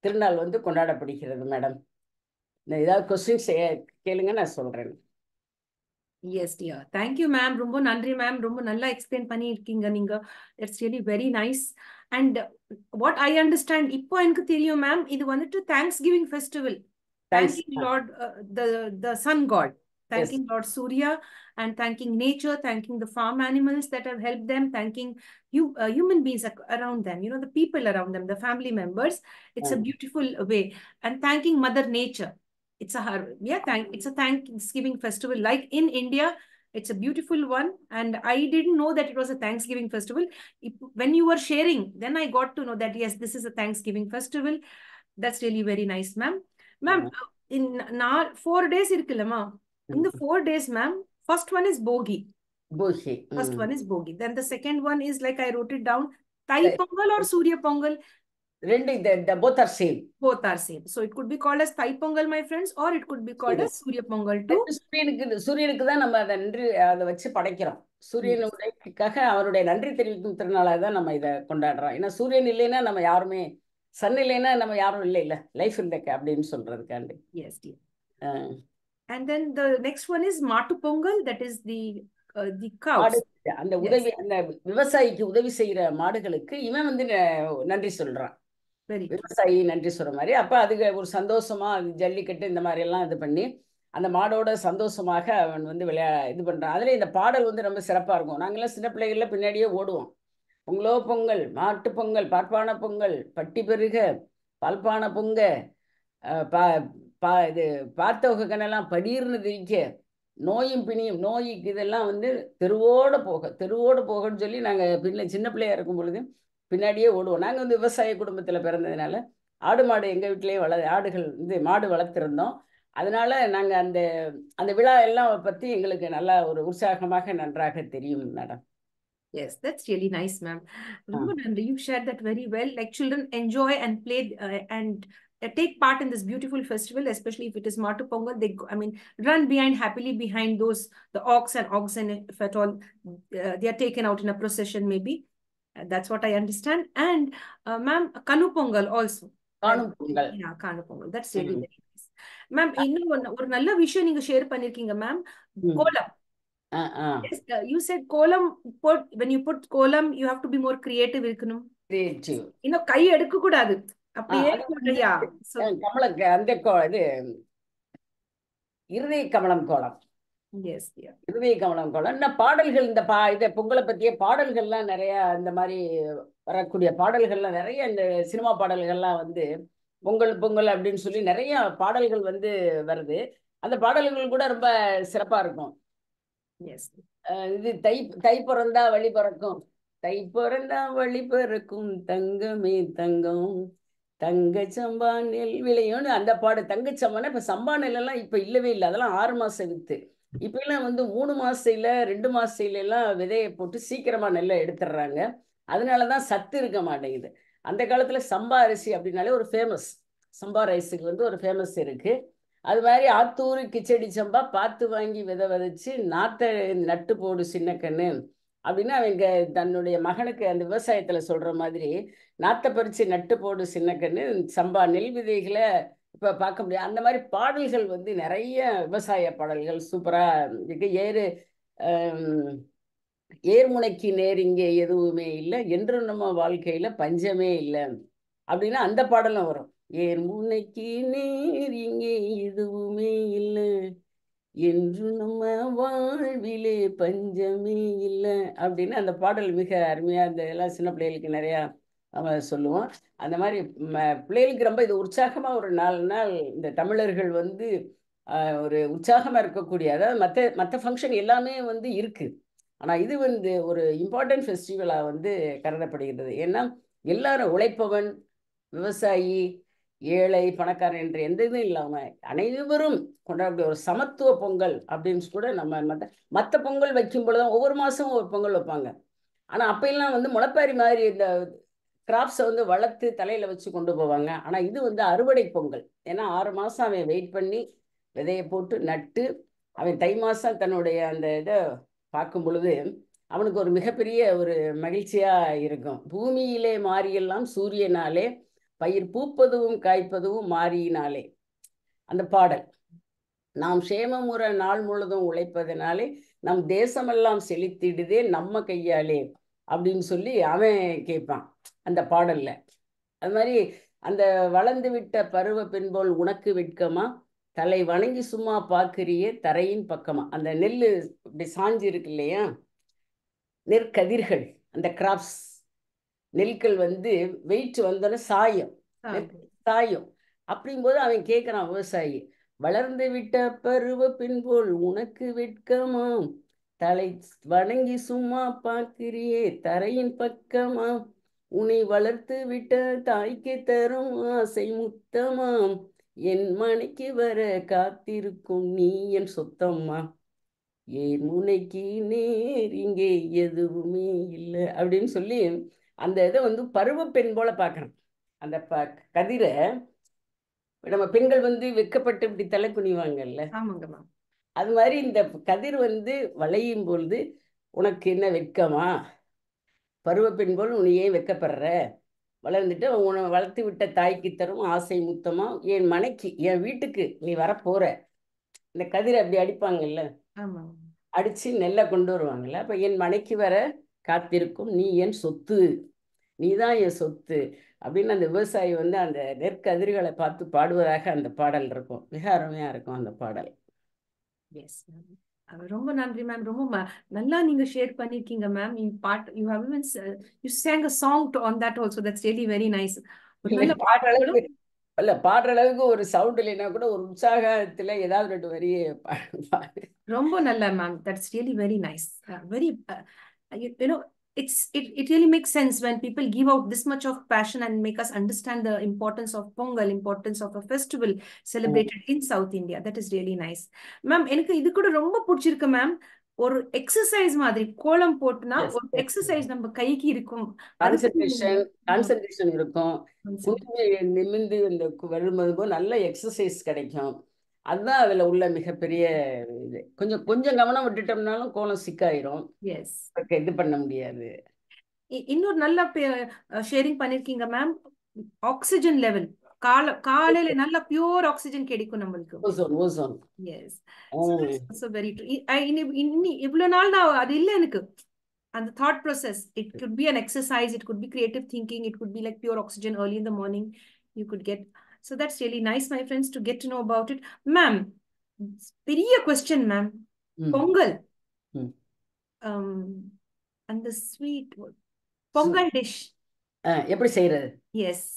திருநாள் வந்து கொண்டாடப்படுகிறது மேடம் ஏதாவது கொஸ்டின்ஸ் கேளுங்க நான் சொல்றேன் எஸ் டியர் தேங்க்யூ மேம் ரொம்ப நன்றி மேம் ரொம்ப நல்லா எக்ஸ்பிளைன் பண்ணியிருக்கீங்க நீங்க it's really very nice and what I understand இப்போ எனக்கு தெரியும் மேம் இது வந்துட்டு thanks giving festival thanks lord the sun god thanking yes. Lord Surya and thanking nature, thanking the farm animals that have helped them, thanking you uh, human beings around them, you know, the people around them, the family members. It's mm. a beautiful way. And thanking Mother Nature. It's a yeah, thank it's a Thanksgiving festival. Like in India, it's a beautiful one. And I didn't know that it was a Thanksgiving festival. If when you were sharing, then I got to know that yes, this is a Thanksgiving festival. That's really very nice, ma'am. Ma'am, mm. in now four days இருக்குல்லம்மா in the four days ma'am first one is bogi bogi first one is bogi then the second one is like i wrote it down thai right. pongal or surya pongal Rending the, the both are same. Both are same. So it could be called as Thai Pongal, my friends, or it could be called yes. as Surya Pongal too. சூரியனுக்கு சூரியனுக்கு தான் நம்ம அதை நன்றி அதை வச்சு படைக்கிறோம் சூரியனுடையக்காக அவருடைய நன்றி தெரிவிக்கும் திருநாளாக தான் நம்ம இதை கொண்டாடுறோம் ஏன்னா சூரியன் இல்லைன்னா நம்ம யாருமே சன் இல்லைன்னா நம்ம யாரும் இல்லை இல்லை லைஃப் இல்லைக்க அப்படின்னு சொல்றதுக்காண்டி yes and then the next one is மாட்டு Pongal that is the uh, the cows அந்த உதவி அந்த விவசாயிக்கு உதவி செய்யற மாடுகளுக்கு இவன் வந்து நன்றி சொல்றான் விவசாயி நன்றி சொல்ற மாதிரி அப்ப அதுக்கு ஒரு சந்தோஷமா ஜல்லிக்கட்டு இந்த மாதிரி எல்லாம் இது பண்ணி அந்த மாடோட சந்தோஷமாக அவன் வந்து விளையா இது பண்றான் அதுல இந்த பாடல் வந்து ரொம்ப சிறப்பா இருக்கும் நாங்களாம் சின்ன பிள்ளைகள்ல பின்னாடியே ஓடுவோம் பொங்கலோ பொங்கல் மாட்டு பொங்கல் பார்ப்பான பொங்கல் பட்டி பெருக பால்பான பொங்க பா இது பார்த்தவக கண்ணெல்லாம் படீர்னு தெரிக்க நோயும் பிணியும் நோய்க்கு இதெல்லாம் வந்து தெருவோடு போக தெருவோடு போகன்னு சொல்லி நாங்கள் பின்ன சின்ன பிள்ளையாக இருக்கும் பொழுது பின்னாடியே ஓடுவோம் நாங்கள் வந்து விவசாய குடும்பத்தில் பிறந்ததுனால ஆடு மாடு எங்கள் வீட்டிலேயே வள ஆடுகள் வந்து மாடு வளர்த்துருந்தோம் அதனால் நாங்கள் அந்த அந்த விழா எல்லாம் பற்றி எங்களுக்கு நல்லா ஒரு உற்சாகமாக நன்றாக தெரியும் madam Yes, that's really nice, ma'am. Ramana, you shared that very well. Like children enjoy and play uh, and take part in this beautiful festival, especially if it is Matu Pongal. They, I mean, run behind happily behind those the ox and oxen, if at all, uh, they are taken out in a procession, maybe. Uh, that's what I understand. And uh, ma'am, Kanu Pongal also. Kanu Pongal. Yeah, Kanu Pongal. That's mm-hmm. really mm -hmm. nice. Ma'am, இன்னும் ஒரு நல்ல விஷயம் நீங்க ஷேர் பண்ணிருக்கீங்க mm. uh, You kolam you set when you put you you have to be more creative, more creative இருக்கணும் இன்னும் கை எடுக்க கூடாது அந்த இது கமலம் கோலம் கமலம் கோலம் பாடல்கள் இந்த பா இது பொங்கலை பத்திய பாடல்கள்லாம் நிறைய இந்த மாதிரி வரக்கூடிய பாடல்கள்லாம் நிறைய இந்த சினிமா பாடல்கள்லாம் வந்து பொங்கல் பொங்கல் அப்படின்னு சொல்லி நிறைய பாடல்கள் வந்து வருது அந்த பாடல்கள் கூட ரொம்ப சிறப்பா இருக்கும் இது தை தை பிறந்தா வழி பிறக்கும் தை பிறந்தா வழி பிறக்கும் தங்கமே தங்கம் தங்க சம்பா நெல் விளையோன்னு அந்த பாடு தங்க சம்பானா இப்போ சம்பா நெல்லாம் இப்போ இல்லவே இல்லை அதெல்லாம் ஆறு மாதம் வித்து இப்பெல்லாம் வந்து மூணு மாசையில ரெண்டு மாசையில எல்லாம் விதையை போட்டு சீக்கிரமா நெல்லை எடுத்துடுறாங்க அதனால தான் சத்து இருக்க மாட்டேங்குது அந்த காலத்துல சம்பா அரிசி அப்படின்னாலே ஒரு ஃபேமஸ் சம்பா ரைஸுக்கு வந்து ஒரு ஃபேமஸ் இருக்கு அது மாதிரி ஆத்தூர் கிச்சடி சம்பா பார்த்து வாங்கி விதை விதைச்சு நாத்தை நட்டு போடு சின்ன கண்ணு அப்படின்னு அவங்க தன்னுடைய மகனுக்கு அந்த விவசாயத்துல சொல்ற மாதிரி நாத்த பறிச்சு நட்டு போடு சின்னக்கன்னு சம்பா நெல் விதைகளை இப்போ பார்க்க முடியாது அந்த மாதிரி பாடல்கள் வந்து நிறைய விவசாய பாடல்கள் சூப்பராக இருக்கு ஏறு ஏர்முனைக்கு நேர் இங்கே எதுவுமே இல்லை என்று நம்ம வாழ்க்கையில் பஞ்சமே இல்லை அப்படின்னா அந்த பாடலும் வரும் ஏர்முனைக்கு நேர் இங்கே எதுவுமே இல்லை என்று நம்ம வாழ்விலே பஞ்சமே இல்லை அப்படின்னு அந்த பாடல் மிக அருமையாக இந்த எல்லாம் சின்ன பிள்ளைகளுக்கு நிறையா நம்ம சொல்லுவோம் அந்த மாதிரி பிள்ளைகளுக்கு ரொம்ப இது உற்சாகமாக ஒரு நாலு நாள் இந்த தமிழர்கள் வந்து ஒரு உற்சாகமாக இருக்கக்கூடிய அதாவது மற்ற மற்ற ஃபங்க்ஷன் எல்லாமே வந்து இருக்குது ஆனால் இது வந்து ஒரு இம்பார்ட்டன்ட் ஃபெஸ்டிவலாக வந்து கருதப்படுகிறது ஏன்னா எல்லாரும் உழைப்பவன் விவசாயி ஏழை பணக்காரன் என்று எந்த இதுவும் இல்லாமல் அனைவரும் கொண்டாடக்கூடிய ஒரு சமத்துவ பொங்கல் அப்படின்னு கூட நம்ம மற்ற மற்ற பொங்கல் வைக்கும் பொழுது ஒவ்வொரு மாதமும் ஒரு பொங்கல் வைப்பாங்க ஆனால் அப்பெல்லாம் வந்து முளப்பாரி மாதிரி இந்த கிராப்ஸை வந்து வளர்த்து தலையில் வச்சு கொண்டு போவாங்க ஆனால் இது வந்து அறுவடை பொங்கல் ஏன்னா ஆறு மாதம் அவன் வெயிட் பண்ணி விதையை போட்டு நட்டு அவன் தை மாதம் தன்னுடைய அந்த இதை பார்க்கும் பொழுது அவனுக்கு ஒரு மிகப்பெரிய ஒரு மகிழ்ச்சியாக இருக்கும் பூமியிலே மாறியெல்லாம் சூரியனாலே பயிர் பூப்பதுவும் காய்ப்பதுவும் மாறியினாலே அந்த பாடல் நாம் சேமமுற நாள் முழுதும் உழைப்பதனாலே நம் தேசமெல்லாம் செழித்திடுதே நம்ம கையாலே அப்படின்னு சொல்லி அவன் கேட்பான் அந்த பாடல்ல அது மாதிரி அந்த வளர்ந்து விட்ட பருவ பெண்போல் உனக்கு வெட்கமா தலை வணங்கி சும்மா பார்க்கிறியே தரையின் பக்கமா அந்த நெல் இப்படி சாஞ்சு இருக்கு இல்லையா நெற்கதிர்கள் அந்த கிராப்ஸ் நெல்கள் வந்து வெயிட் வந்தோடனே சாயம் சாயம் போது அவன் கேட்குறான் விவசாயி வளர்ந்து விட்ட பருவ பின்போல் உனக்கு வெட்கமா தலை வணங்கி சும்மா பார்க்கிறியே தரையின் பக்கமா உன்னை வளர்த்து விட்ட தாய்க்கு தரும் ஆசை முத்தமாம் என் மனைக்கு வர காத்திருக்கும் நீ என் சொத்தம்மா ஏன் முனைக்கு நேர் இங்கே எதுவுமே இல்லை அப்படின்னு சொல்லி அந்த இதை வந்து பருவ பெண் போல பார்க்கணும் அந்த ப கதிரை நம்ம பெண்கள் வந்து வெக்கப்பட்டு இப்படி தலை குனிவாங்கல்ல அது மாதிரி இந்த கதிர் வந்து வளையும் பொழுது உனக்கு என்ன வெட்கமா பருவ பெண் போல் உன்னை ஏன் வெக்கப்படுற வளர்ந்துட்டு உன்னை வளர்த்து விட்ட தாய்க்கு தரும் ஆசை முத்தமா என் மனைக்கு என் வீட்டுக்கு நீ போற இந்த கதிரை அப்படி அடிப்பாங்கல்ல அடிச்சு நெல்லை கொண்டு வருவாங்கல்ல அப்ப என் மனைக்கு வர காத்திருக்கும் நீ என் சொத்து நீ தான் என் சொத்து அப்படின்னு அந்த விவசாயி வந்து அந்த நெற்கதிர்களை பார்த்து பாடுவதாக அந்த பாடல் இருக்கும் மிக அருமையா இருக்கும் அந்த பாடல் எஸ் ரொம்ப நன்றி மேம் ரொம்ப நல்லா நீங்க ஷேர் பண்ணிருக்கீங்க ma'am you put you have even you sang a song on that also that's really very nice இல்ல பாடுற அளவுக்கு ஒரு சவுண்ட் இல்லைன்னா கூட ஒரு உற்சாகத்துல ஏதாவது ரெண்டு வரி ரொம்ப நல்ல ma'am that's really very nice very no it's it, it really makes sense when people give out this much of passion and make us understand the importance of pongal importance of a festival celebrated mm. in south india that is really nice ma'am எனக்கு இது கூட ரொம்ப பிடிச்சிருக்கு மேம் ஒரு எக்ஸசைஸ் மாதிரி கோலம் போட்டுனா ஒரு எக்ஸசைஸ் நம்ம கைக்கு இருக்கும் கான்சென்ட்ரேஷன் கான்சென்ட்ரேஷன் இருக்கும் நிமிந்து அந்த வரும்போது நல்ல எக்ஸசைஸ் கிடைக்கும் அதுதான் அதுல உள்ள மிகப்பெரிய இது கொஞ்சம் கொஞ்சம் கவனம் விட்டுட்டோம்னாலும் கோலம் சிக்காயிரும் இது பண்ண முடியாது இன்னொரு நல்ல ஷேரிங் பண்ணிருக்கீங்க மேம் ஆக்சிஜன் லெவல் கால காலையில நல்ல பியூர் ஆக்சிஜன் கிடைக்கும் நம்மளுக்கு ozone ozone yes so very true இன்னி இவ்வளவு நாள் நான் அது இல்ல எனக்கு அந்த thought process it could be an exercise it could be creative thinking it could be like pure oxygen early in the morning you could get so that's really nice my friends to get know about it ma'am பெரிய கொஸ்டின் மேம் பொங்கல் அந்த ஸ்வீட் um, பொங்கல் டிஷ் எப்படி செய்யறது எஸ்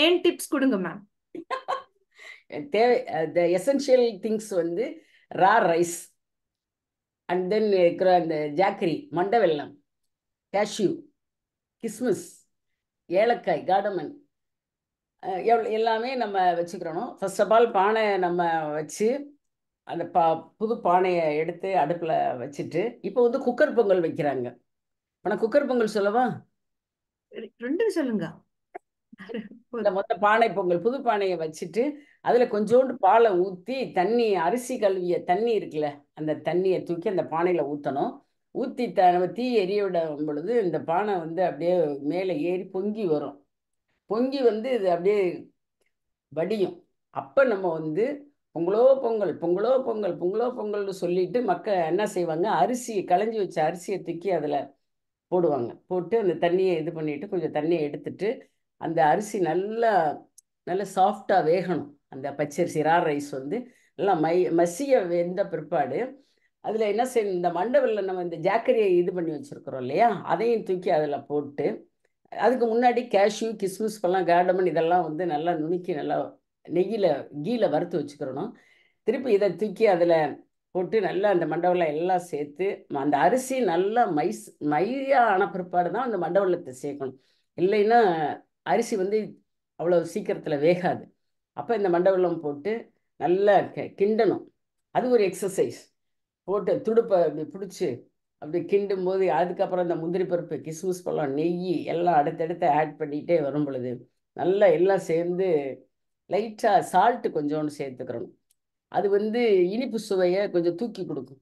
மெயின் டிப்ஸ் கொடுங்க மேம் [LAUGHS] தேவை த திங்ஸ் வந்து ரா ரைஸ் அண்ட் தென் இருக்கிற அந்த ஜாக்கரி மண்டவெல்லம் கேஷ்யூ கிஸ்மிஸ் ஏலக்காய் கார்டமன் எல்லாமே நம்ம வச்சுக்கிறணும் ஃபர்ஸ்ட் ஆஃப் ஆல் பானை நம்ம வச்சு அந்த பா புது பானையை எடுத்து அடுப்பில் வச்சுட்டு இப்போ வந்து குக்கர் பொங்கல் வைக்கிறாங்க ஆனால் குக்கர் பொங்கல் சொல்லவா ரெண்டும் சொல்லுங்க இந்த மொத்த பானை பொங்கல் புது பானையை வச்சுட்டு அதில் கொஞ்சோண்டு பாலை ஊற்றி தண்ணி அரிசி கழுவிய தண்ணி இருக்குல்ல அந்த தண்ணியை தூக்கி அந்த பானையில் ஊற்றணும் ஊற்றி த நம்ம தீ எரிய விடும் பொழுது இந்த பானை வந்து அப்படியே மேலே ஏறி பொங்கி வரும் பொங்கி வந்து இது அப்படியே வடியும் அப்போ நம்ம வந்து பொங்கலோ பொங்கல் பொங்கலோ பொங்கல் பொங்கலோ பொங்கல்னு சொல்லிட்டு மக்கள் என்ன செய்வாங்க அரிசி களைஞ்சி வச்ச அரிசியை தூக்கி அதில் போடுவாங்க போட்டு அந்த தண்ணியை இது பண்ணிட்டு கொஞ்சம் தண்ணியை எடுத்துட்டு அந்த அரிசி நல்லா நல்லா சாஃப்டாக வேகணும் அந்த பச்சரிசி ரா ரைஸ் வந்து நல்லா மை மசிய வெந்த பிற்பாடு அதில் என்ன செய்யணும் இந்த மண்டபில் நம்ம இந்த ஜாக்கரியை இது பண்ணி வச்சுருக்குறோம் இல்லையா அதையும் தூக்கி அதில் போட்டு அதுக்கு முன்னாடி கேஷ்யூ கிஸ்மிஸ் பழம் கார்டமன் இதெல்லாம் வந்து நல்லா நுணுக்கி நல்லா நெய்யில் கீழே வறுத்து வச்சுக்கிறணும் திருப்பி இதை தூக்கி அதில் போட்டு நல்லா அந்த மண்டபில் எல்லாம் சேர்த்து அந்த அரிசி நல்லா மைஸ் மையான ஆன பிற்பாடு தான் அந்த மண்டவெல்லத்தை சேர்க்கணும் இல்லைன்னா அரிசி வந்து அவ்வளோ சீக்கிரத்தில் வேகாது அப்போ இந்த மண்டவெல்லம் போட்டு நல்லா கிண்டணும் அது ஒரு எக்ஸசைஸ் போட்டு துடுப்பை பிடிச்சி அப்படி கிண்டும் போது அதுக்கப்புறம் இந்த முந்திரி பருப்பு கிஸ்மிஸ் பழம் நெய் எல்லாம் அடுத்தடுத்து ஆட் பண்ணிகிட்டே வரும் பொழுது நல்லா எல்லாம் சேர்ந்து லைட்டாக சால்ட்டு கொஞ்சோண்டு சேர்த்துக்கிறணும் அது வந்து இனிப்பு சுவையை கொஞ்சம் தூக்கி கொடுக்கும்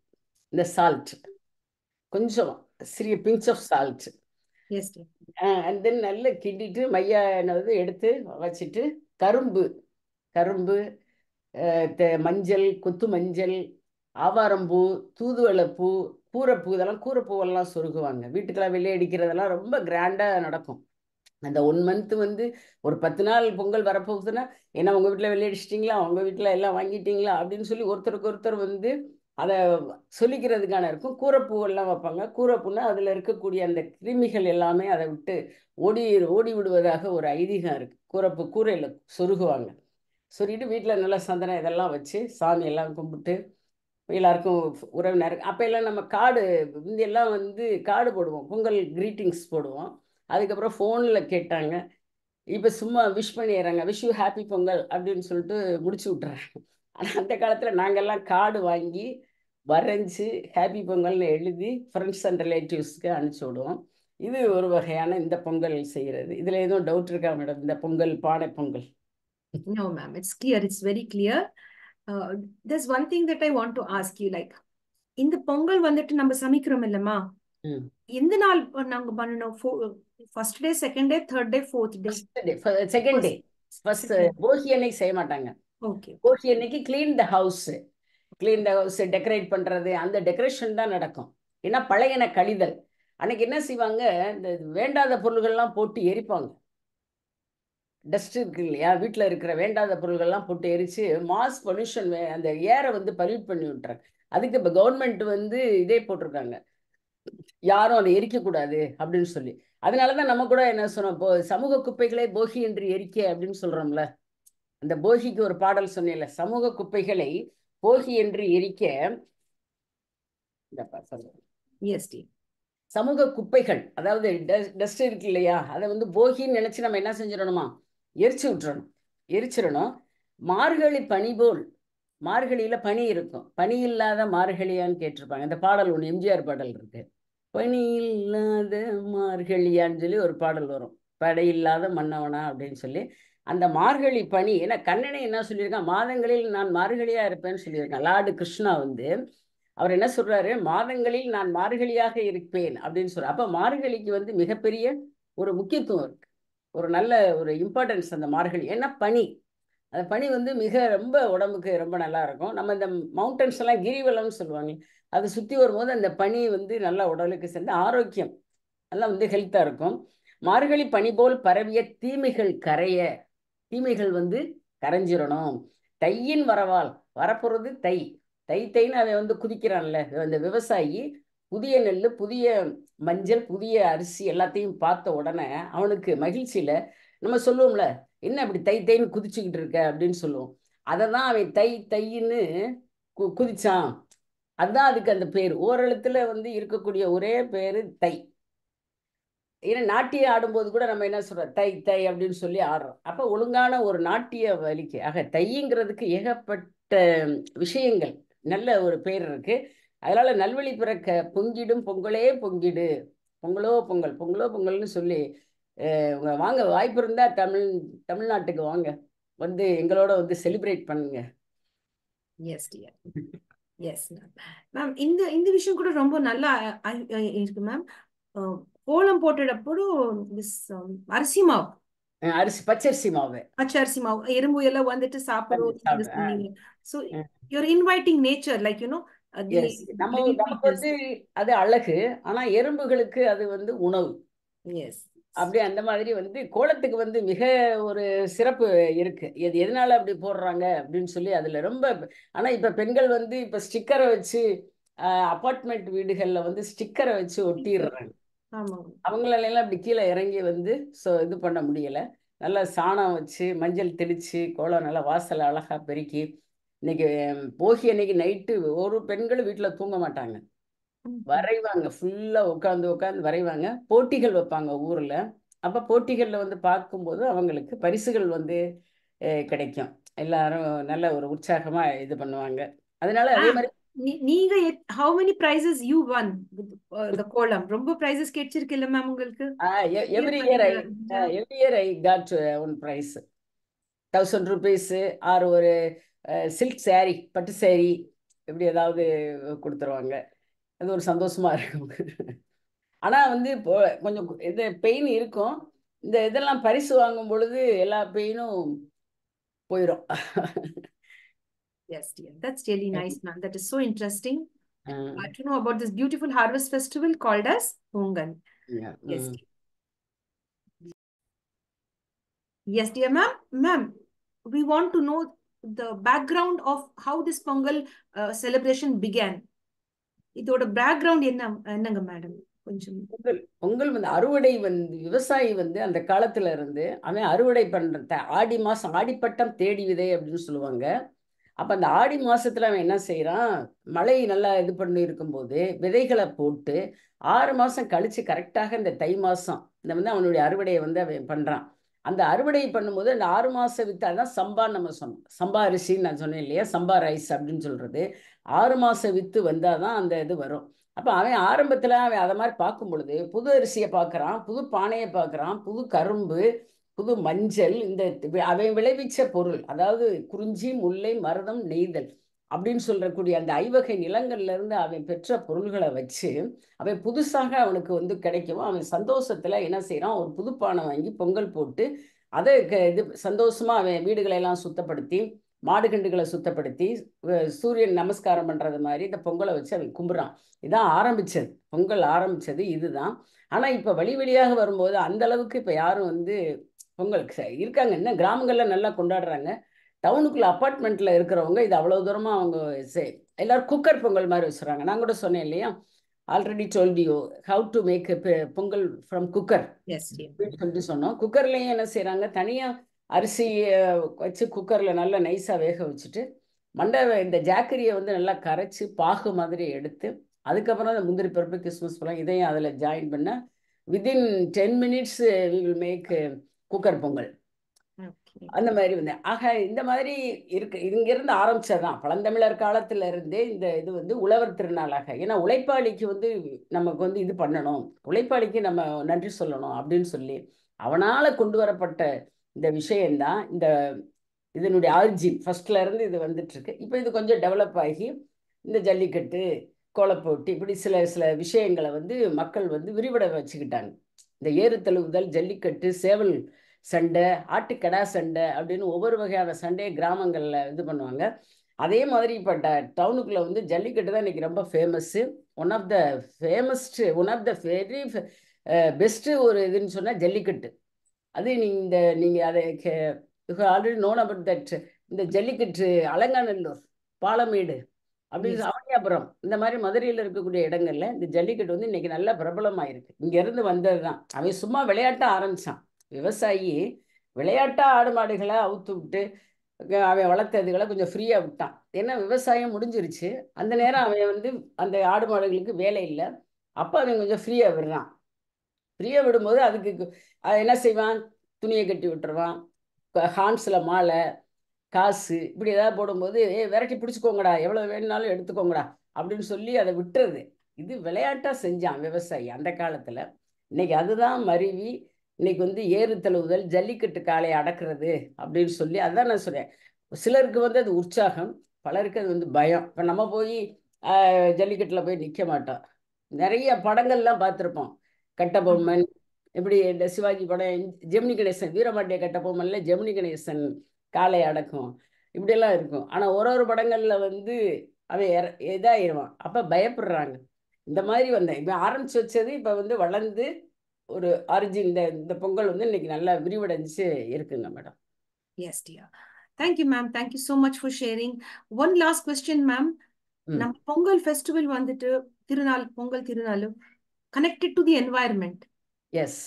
இந்த சால்ட் கொஞ்சம் சிறிய pinch of salt and then நல்லா கிண்டிட்டு மையா என்னது எடுத்து வச்சுட்டு கரும்பு கரும்பு மஞ்சள் கொத்து மஞ்சள் ஆவாரம்பூ தூதுவளப்பூ கூரைப்பூ இதெல்லாம் கூரைப்பூவெல்லாம் சொருகுவாங்க வீட்டுக்கெல்லாம் வெளியே அடிக்கிறதெல்லாம் ரொம்ப கிராண்டாக நடக்கும் அந்த ஒன் மந்த் வந்து ஒரு பத்து நாள் பொங்கல் வரப்போகுதுன்னா ஏன்னா உங்கள் வீட்டில் வெளியடிச்சிட்டிங்களா உங்கள் வீட்டில் எல்லாம் வாங்கிட்டீங்களா அப்படின்னு சொல்லி ஒருத்தருக்கு ஒருத்தர் வந்து அதை சொல்லிக்கிறதுக்கான இருக்கும் கூரைப்பூவெல்லாம் வைப்பாங்க கூரைப்பூன்னா அதில் இருக்கக்கூடிய அந்த கிருமிகள் எல்லாமே அதை விட்டு ஓடி ஓடி விடுவதாக ஒரு ஐதீகம் இருக்குது கூரைப்பு கூரையில் சொருகுவாங்க சொல்லிட்டு வீட்டில் நல்லா சந்தனம் இதெல்லாம் வச்சு சாமியெல்லாம் கும்பிட்டு எல்லாருக்கும் உறவினர் அப்போ எல்லாம் நம்ம கார்டு முந்தியெல்லாம் வந்து கார்டு போடுவோம் பொங்கல் க்ரீட்டிங்ஸ் போடுவோம் அதுக்கப்புறம் ஃபோனில் கேட்டாங்க இப்போ சும்மா விஷ் பண்ணிடுறாங்க விஷ் யூ ஹாப்பி பொங்கல் அப்படின்னு சொல்லிட்டு முடிச்சு விட்றாங்க ஆனால் அந்த காலத்தில் நாங்கள்லாம் கார்டு வாங்கி வரைஞ்சி ஹாப்பி பொங்கல்னு எழுதி ஃப்ரெண்ட்ஸ் அண்ட் ரிலேட்டிவ்ஸ்க்கு அனுப்பிச்சி விடுவோம் இது ஒரு வகையான இந்த பொங்கல் செய்கிறது இதில் எதுவும் டவுட் இருக்கா மேடம் இந்த பொங்கல் பானை Pongal No, ma'am. It's clear. It's very clear. Uh, there's one thing that I want to ask you, like, இந்த பொங்கல் வந்துட்டு நம்ம சமைக்கிறோம் இல்லம்மா எந்த நாள் நாங்க பண்ணணும் first day second day third day fourth day second day first போகி அன்னைக்கு செய்ய மாட்டாங்க ஓகே போகி அன்னைக்கு clean the house clean the house decorate பண்றது அந்த டெக்கரேஷன் தான் நடக்கும் ஏன்னா பழையன கழிதல் அன்னைக்கு என்ன செய்வாங்க இந்த வேண்டாத பொருள்கள்லாம் போட்டு எரிப்பாங்க டஸ்ட் இருக்கு இல்லையா வீட்டில் இருக்கிற வேண்டாத பொருள்கள்லாம் போட்டு எரித்து மாஸ் பொல்யூஷன் அந்த ஏரை வந்து பல்யூட் பண்ணி விட்டுறாங்க அதுக்கு இப்போ கவர்மெண்ட் வந்து இதே போட்டிருக்காங்க யாரும் அதை எரிக்கக்கூடாது அப்படின்னு சொல்லி அதனால தான் நம்ம கூட என்ன சொன்னோம் இப்போ சமூக குப்பைகளை போகி என்று எரிக்க அப்படின்னு சொல்கிறோம்ல அந்த போகிக்கு ஒரு பாடல் சொன்னேன்ல சமூக குப்பைகளை போகி என்று எரிக்க சமூக குப்பைகள் அதாவது டஸ்ட் இருக்கு இல்லையா அதை வந்து போகின்னு நினைச்சு நம்ம என்ன செஞ்சிடணுமா எரிச்சு விட்டுறணும் எரிச்சிடணும் மார்கழி பனி போல் மார்கழியில் பனி இருக்கும் பனி இல்லாத மார்கழியான்னு கேட்டிருப்பாங்க இந்த பாடல் ஒன்று எம்ஜிஆர் பாடல் இருக்கு பனி இல்லாத மார்கழியான்னு சொல்லி ஒரு பாடல் வரும் படை இல்லாத மன்னவனா அப்படின்னு சொல்லி அந்த மார்கழி பணி ஏன்னா கண்ணனை என்ன சொல்லியிருக்கான் மாதங்களில் நான் மார்கழியாக இருப்பேன்னு சொல்லியிருக்கான் லார்டு கிருஷ்ணா வந்து அவர் என்ன சொல்கிறாரு மாதங்களில் நான் மார்கழியாக இருப்பேன் அப்படின்னு சொல்கிறார் அப்போ மார்கழிக்கு வந்து மிகப்பெரிய ஒரு முக்கியத்துவம் இருக்கு ஒரு நல்ல ஒரு இம்பார்ட்டன்ஸ் அந்த மார்கழி ஏன்னா பனி அந்த பனி வந்து மிக ரொம்ப உடம்புக்கு ரொம்ப நல்லா இருக்கும் நம்ம இந்த மவுண்டன்ஸ் எல்லாம் கிரிவலம்னு சொல்லுவாங்க அதை சுற்றி வரும்போது அந்த பனி வந்து நல்லா உடலுக்கு சேர்ந்து ஆரோக்கியம் எல்லாம் வந்து ஹெல்த்தாக இருக்கும் மார்கழி பனி போல் பரவிய தீமைகள் கரைய தீமைகள் வந்து கரைஞ்சிடணும் தையின் வரவால் வரப்போகிறது தை தை தைன்னு அதை வந்து குதிக்கிறான்ல அந்த விவசாயி புதிய நெல் புதிய மஞ்சள் புதிய அரிசி எல்லாத்தையும் பார்த்த உடனே அவனுக்கு மகிழ்ச்சியில நம்ம சொல்லுவோம்ல என்ன அப்படி தை தைன்னு குதிச்சுக்கிட்டு இருக்க அப்படின்னு சொல்லுவோம் அதை தான் அவன் தை தைன்னு கு குதிச்சான் அதுதான் அதுக்கு அந்த பேர் ஓரெழுத்துல வந்து இருக்கக்கூடிய ஒரே பேர் தை ஏன்னா நாட்டியம் ஆடும்போது கூட நம்ம என்ன சொல்றோம் தை தை அப்படின்னு சொல்லி ஆடுறோம் அப்போ ஒழுங்கான ஒரு நாட்டிய வலிக்கு ஆக தைங்கிறதுக்கு ஏகப்பட்ட விஷயங்கள் நல்ல ஒரு பேர் இருக்கு அதனால நல்வழி பிறக்க பொங்கிடும் பொங்கலே பொங்கிடு பொங்கலோ பொங்கல் பொங்கலோ பொங்கல்னு சொல்லி உங்க வாங்க வாய்ப்பு இருந்தா தமிழ் தமிழ்நாட்டுக்கு வாங்க வந்து எங்களோட வந்து செலிப்ரேட் பண்ணுங்க எஸ் டியர் எஸ் மேம் இந்த இந்த விஷயம் கூட ரொம்ப நல்லா இருக்கு மேம் கோலம் மிஸ் அரிசி மாவு அரிசி பச்சரிசி மாவு பச்சரிசி மாவு எறும்பு எல்லாம் வந்துட்டு சாப்பிடுவோம் so you're inviting nature like you know வந்து அது அழகு ஆனா எறும்புகளுக்கு அது வந்து உணவு அப்படி அந்த மாதிரி வந்து கோலத்துக்கு வந்து மிக ஒரு சிறப்பு இருக்கு எது எதனால அப்படி போடுறாங்க அப்படின்னு சொல்லி அதுல ரொம்ப ஆனா இப்ப பெண்கள் வந்து இப்ப ஸ்டிக்கரை வச்சு அப்பார்ட்மெண்ட் வீடுகள்ல வந்து ஸ்டிக்கரை வச்சு ஒட்டிடுறாங்க அவங்களால எல்லாம் அப்படி கீழே இறங்கி வந்து சோ இது பண்ண முடியல நல்லா சாணம் வச்சு மஞ்சள் தெளிச்சு கோலம் நல்லா வாசலை அழகா பெருக்கி இன்னைக்கு போகி அன்னைக்கு நைட்டு ஒரு பெண்களும் வீட்டில் தூங்க மாட்டாங்க வரைவாங்க ஃபுல்லாக உட்காந்து உட்காந்து வரைவாங்க போட்டிகள் வைப்பாங்க ஊரில் அப்போ போட்டிகளில் வந்து பார்க்கும்போது அவங்களுக்கு பரிசுகள் வந்து கிடைக்கும் எல்லாரும் நல்ல ஒரு உற்சாகமா இது பண்ணுவாங்க அதனால அதே மாதிரி நீங்க how many prizes you won the kolam ரொம்ப பிரைசஸ் கிடைச்சிருக்கு இல்ல மேம் உங்களுக்கு every year I every year I got one prize thousand rupees or ஒரு சில்க் சாரி பட்டு சாரி இப்படி ஏதாவது கொடுத்துருவாங்க அது ஒரு சந்தோஷமாக இருக்கும் ஆனால் வந்து இப்போ கொஞ்சம் இது பெயின் இருக்கும் இந்த இதெல்லாம் பரிசு வாங்கும் பொழுது எல்லா பெயினும் போயிடும் Yes, dear. That's really nice, ma'am. That is so interesting Mm. uh, to know about this beautiful harvest festival called as Pongal. Yeah. Yes. Mm. Yes, dear ma'am. Ma'am, we want to know the background of how this Pongal uh, celebration began இதோட பேக்ரவுண்ட் என்ன என்னங்க மேடம் கொஞ்சம் பொங்கல் பொங்கல் வந்து அறுவடை வந்து விவசாயி வந்து அந்த காலத்துல இருந்து அவன் அறுவடை பண்ற ஆடி மாசம் ஆடிப்பட்டம் தேடி விதை அப்படின்னு சொல்லுவாங்க அப்ப அந்த ஆடி மாசத்துல அவன் என்ன செய்யறான் மழை நல்லா இது பண்ணி இருக்கும்போது விதைகளை போட்டு ஆறு மாசம் கழிச்சு கரெக்டாக இந்த தை மாசம் இந்த வந்து அவனுடைய அறுவடையை வந்து அவன் பண்றான் அந்த அறுவடை பண்ணும்போது அந்த ஆறு மாதம் வித்தால் தான் சம்பா நம்ம சொன்னோம் சம்பா அரிசின்னு நான் சொன்னேன் இல்லையா சம்பா ரைஸ் அப்படின்னு சொல்கிறது ஆறு மாதம் வித்து வந்தால் தான் அந்த இது வரும் அப்போ அவன் ஆரம்பத்தில் அவன் அதை மாதிரி பார்க்கும் பொழுது புது அரிசியை பார்க்குறான் புது பானையை பார்க்குறான் புது கரும்பு புது மஞ்சள் இந்த அவன் விளைவிச்ச பொருள் அதாவது குறிஞ்சி முல்லை மருதம் நெய்தல் அப்படின்னு சொல்லக்கூடிய அந்த ஐவகை நிலங்கள்லேருந்து அவன் பெற்ற பொருள்களை வச்சு அவன் புதுசாக அவனுக்கு வந்து கிடைக்கவும் அவன் சந்தோஷத்தில் என்ன செய்கிறான் ஒரு புதுப்பானை வாங்கி பொங்கல் போட்டு அதை இது சந்தோஷமாக அவன் வீடுகளை எல்லாம் சுத்தப்படுத்தி மாடுகண்டுகளை சுத்தப்படுத்தி சூரியன் நமஸ்காரம் பண்ணுறது மாதிரி இந்த பொங்கலை வச்சு அவன் கும்பிட்றான் இதான் ஆரம்பித்தது பொங்கல் ஆரம்பித்தது இதுதான் ஆனால் இப்போ வழி வழியாக வரும்போது அந்த அளவுக்கு இப்போ யாரும் வந்து பொங்கல் இருக்காங்க என்ன கிராமங்களில் நல்லா கொண்டாடுறாங்க டவுனுக்குள்ள அப்பார்ட்மெண்ட்டில் இருக்கிறவங்க இது அவ்வளோ தூரமாக அவங்க சே எல்லோரும் குக்கர் பொங்கல் மாதிரி வச்சுறாங்க நான் கூட சொன்னேன் இல்லையா ஆல்ரெடி சொல்டி you how to make pongal from cooker அப்படின்னு சொல்லிட்டு சொன்னோம் குக்கர்லேயும் என்ன செய்கிறாங்க தனியாக அரிசியை வச்சு குக்கரில் நல்லா நைஸாக வேக வச்சுட்டு மண்டை இந்த ஜாக்கரியை வந்து நல்லா கரைச்சி பாகு மாதிரி எடுத்து அதுக்கப்புறம் அந்த முந்திரி பருப்பு கிறிஸ்மஸ் பழம் இதையும் அதில் ஜாயின் பண்ண within ten minutes will make cooker pongal அந்த மாதிரி வந்தேன் ஆக இந்த மாதிரி இருக்கு இங்கிருந்து ஆரம்பிச்சதுதான் பழந்தமிழர் காலத்துல இருந்தே இந்த இது வந்து உழவர் திருநாளாக ஏன்னா உழைப்பாளிக்கு வந்து நமக்கு வந்து இது பண்ணணும் உழைப்பாளிக்கு நம்ம நன்றி சொல்லணும் அப்படின்னு சொல்லி அவனால கொண்டு வரப்பட்ட இந்த விஷயம்தான் இந்த இதனுடைய ஆர்ஜின் ஃபர்ஸ்ட்ல இருந்து இது வந்துட்டு இருக்கு இப்போ இது கொஞ்சம் டெவலப் ஆகி இந்த ஜல்லிக்கட்டு கோலப்போட்டி இப்படி சில சில விஷயங்களை வந்து மக்கள் வந்து விரிவட வச்சுக்கிட்டாங்க இந்த ஏறு தழுவுதல் ஜல்லிக்கட்டு சேவல் சண்டை ஆட்டுக்கடா சண்டை அப்படின்னு ஒவ்வொரு வகையான சண்டையை கிராமங்களில் இது பண்ணுவாங்க அதே மாதிரி இப்போ ட டவுனுக்குள்ளே வந்து ஜல்லிக்கட்டு தான் இன்றைக்கி ரொம்ப famous one of the famous one of the very best ஒரு இதுன்னு சொன்னால் ஜல்லிக்கட்டு அது நீங்கள் இந்த நீங்கள் அதை ஆல்ரெடி நோன் அபவுட் தட் இந்த ஜல்லிக்கட்டு அலங்காநல்லூர் பாலமேடு அப்படின்னு அவனியாபுரம் இந்த மாதிரி மதுரையில் இருக்கக்கூடிய இடங்களில் இந்த ஜல்லிக்கட்டு வந்து இன்றைக்கி நல்லா பிரபலமாக இருக்குது இங்கேருந்து வந்தது தான் அவன் சும்மா விளையாட்ட ஆரம்பித்தான் விவசாயி விளையாட்டாக ஆடு மாடுகளை அவுத்து விட்டு அவன் வளர்த்ததுகளை கொஞ்சம் ஃப்ரீயாக விட்டான் ஏன்னா விவசாயம் முடிஞ்சிருச்சு அந்த நேரம் அவன் வந்து அந்த ஆடு மாடுகளுக்கு வேலை இல்லை அப்போ அவன் கொஞ்சம் ஃப்ரீயாக விடுறான் ஃப்ரீயாக விடும்போது அதுக்கு என்ன செய்வான் துணியை கட்டி விட்டுருவான் ஹான்ஸில் மாலை காசு இப்படி ஏதாவது போடும்போது ஏ விரட்டி பிடிச்சிக்கோங்கடா எவ்வளோ வேணும்னாலும் எடுத்துக்கோங்கடா அப்படின்னு சொல்லி அதை விட்டுறது இது விளையாட்டாக செஞ்சான் விவசாயி அந்த காலத்தில் இன்னைக்கு அதுதான் மருவி இன்னைக்கு வந்து ஏறு தழுவுதல் ஜல்லிக்கட்டு காலை அடக்கிறது அப்படின்னு சொல்லி அதான் நான் சொல்றேன் சிலருக்கு வந்து அது உற்சாகம் பலருக்கு அது வந்து பயம் இப்போ நம்ம போய் ஜல்லிக்கட்டில் போய் நிற்க மாட்டோம் நிறைய படங்கள்லாம் பார்த்துருப்போம் கட்டபொம்மன் இப்படி இந்த சிவாஜி படம் ஜெமினி கணேசன் வீரபாண்டிய கட்டபொம்மனில் ஜெமினி கணேசன் காலை அடக்கும் இப்படியெல்லாம் இருக்கும் ஆனால் ஒரு ஒரு படங்களில் வந்து அவன் இற இதாகிடுவான் அப்போ பயப்படுறாங்க இந்த மாதிரி வந்தேன் இப்போ ஆரம்பிச்சு வச்சது இப்போ வந்து வளர்ந்து ஒரு ஆரிஜின் இந்த இந்த பொங்கல் வந்து இன்னைக்கு நல்லா விரிவடைஞ்சு இருக்குங்க madam yes dear thank you ma'am thank you so much for sharing one last question ma'am நம்ம பொங்கல் ஃபெஸ்டிவல் வந்துட்டு திருநாள் பொங்கல் திருநாள் connected to the environment yes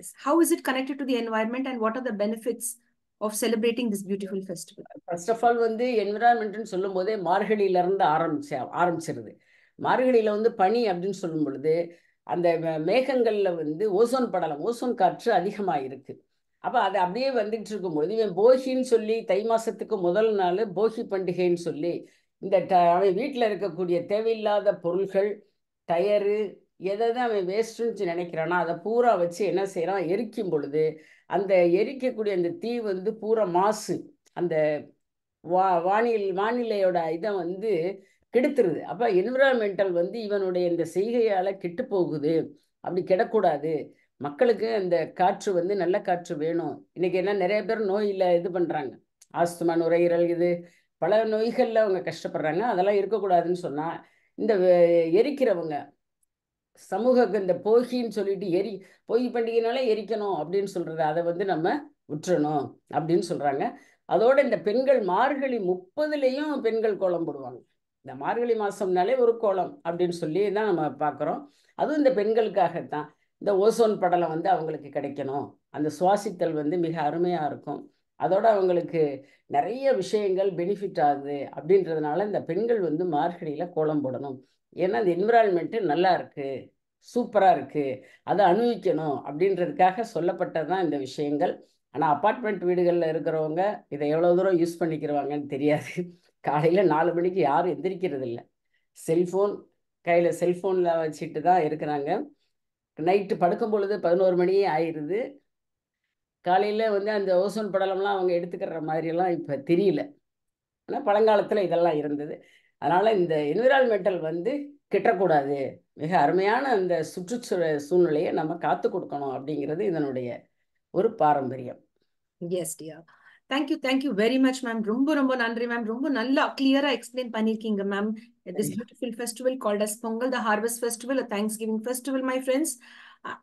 yes how is it connected to the environment and what are the benefits of celebrating this beautiful festival first of all வந்து என்விரான்மெண்ட்னு சொல்லும் போதே மார்கழியிலிருந்து ஆரம்பிச்சு ஆரம்பிச்சிருது மார்கழியில் வந்து பனி அப்படின்னு சொல்லும் பொழுது அந்த மேகங்களில் வந்து ஓசோன் படலம் ஓசோன் காற்று அதிகமாக இருக்குது அப்போ அது அப்படியே வந்துட்டு இருக்கும்போது இவன் போகின்னு சொல்லி தை மாதத்துக்கு முதல் நாள் போகி பண்டிகைன்னு சொல்லி இந்த ட அவன் வீட்டில் இருக்கக்கூடிய தேவையில்லாத பொருள்கள் டயரு எதை தான் அவன் வேஸ்ட்டுன்னு நினைக்கிறானா அதை பூரா வச்சு என்ன செய்கிறான் எரிக்கும் பொழுது அந்த எரிக்கக்கூடிய அந்த தீ வந்து பூரா மாசு அந்த வா வானில் வானிலையோட இதை வந்து கெடுத்துருது அப்போ என்விரான்மெண்டல் வந்து இவனுடைய இந்த செய்கையால் கெட்டு போகுது அப்படி கெடக்கூடாது மக்களுக்கு அந்த காற்று வந்து நல்ல காற்று வேணும் இன்னைக்கு என்ன நிறைய பேர் நோயில் இது பண்ணுறாங்க ஆஸ்துமா நுரையீரல் இது பல நோய்களில் அவங்க கஷ்டப்படுறாங்க அதெல்லாம் இருக்கக்கூடாதுன்னு சொன்னால் இந்த எரிக்கிறவங்க சமூக இந்த போகின்னு சொல்லிட்டு எரி போகி பண்டிகைனால எரிக்கணும் அப்படின்னு சொல்கிறது அதை வந்து நம்ம உற்றணும் அப்படின்னு சொல்கிறாங்க அதோட இந்த பெண்கள் மார்கழி முப்பதுலேயும் பெண்கள் கோலம் போடுவாங்க இந்த மார்கழி மாதம்னாலே ஒரு கோலம் அப்படின்னு சொல்லி தான் நம்ம பார்க்குறோம் அதுவும் இந்த பெண்களுக்காகத்தான் இந்த ஓசோன் படலம் வந்து அவங்களுக்கு கிடைக்கணும் அந்த சுவாசித்தல் வந்து மிக அருமையாக இருக்கும் அதோட அவங்களுக்கு நிறைய விஷயங்கள் பெனிஃபிட் ஆகுது அப்படின்றதுனால இந்த பெண்கள் வந்து மார்கழியில் கோலம் போடணும் ஏன்னா அந்த என்விரான்மெண்ட்டு நல்லா இருக்குது சூப்பராக இருக்குது அதை அனுபவிக்கணும் அப்படின்றதுக்காக சொல்லப்பட்டது தான் இந்த விஷயங்கள் ஆனால் அப்பார்ட்மெண்ட் வீடுகளில் இருக்கிறவங்க இதை எவ்வளோ தூரம் யூஸ் பண்ணிக்கிறவாங்கன்னு தெரியாது காலையில் நாலு மணிக்கு யாரும் எந்திரிக்கிறது இல்லை செல்ஃபோன் கையில் செல்ஃபோனில் வச்சுட்டு தான் இருக்கிறாங்க நைட்டு படுக்கும் பொழுது பதினோரு மணியே ஆயிடுது காலையில் வந்து அந்த ஓசோன் படலம்லாம் அவங்க எடுத்துக்கிற மாதிரியெல்லாம் இப்போ தெரியல ஆனால் பழங்காலத்தில் இதெல்லாம் இருந்தது அதனால் இந்த என்விரான்மெண்டல் வந்து கிட்டக்கூடாது மிக அருமையான அந்த சுற்றுச்சூழல் சூழ்நிலையை நம்ம காத்து கொடுக்கணும் அப்படிங்கிறது இதனுடைய ஒரு பாரம்பரியம் yes dear thank you thank you very much ma'am ரொம்ப ரொம்ப நன்றி மேம் ரொம்ப நல்லா கிளியரா எக்ஸ்பிளைன் பண்ணிருக்கீங்க ma'am this beautiful festival called as Pongal the harvest festival thanks giving festival my friends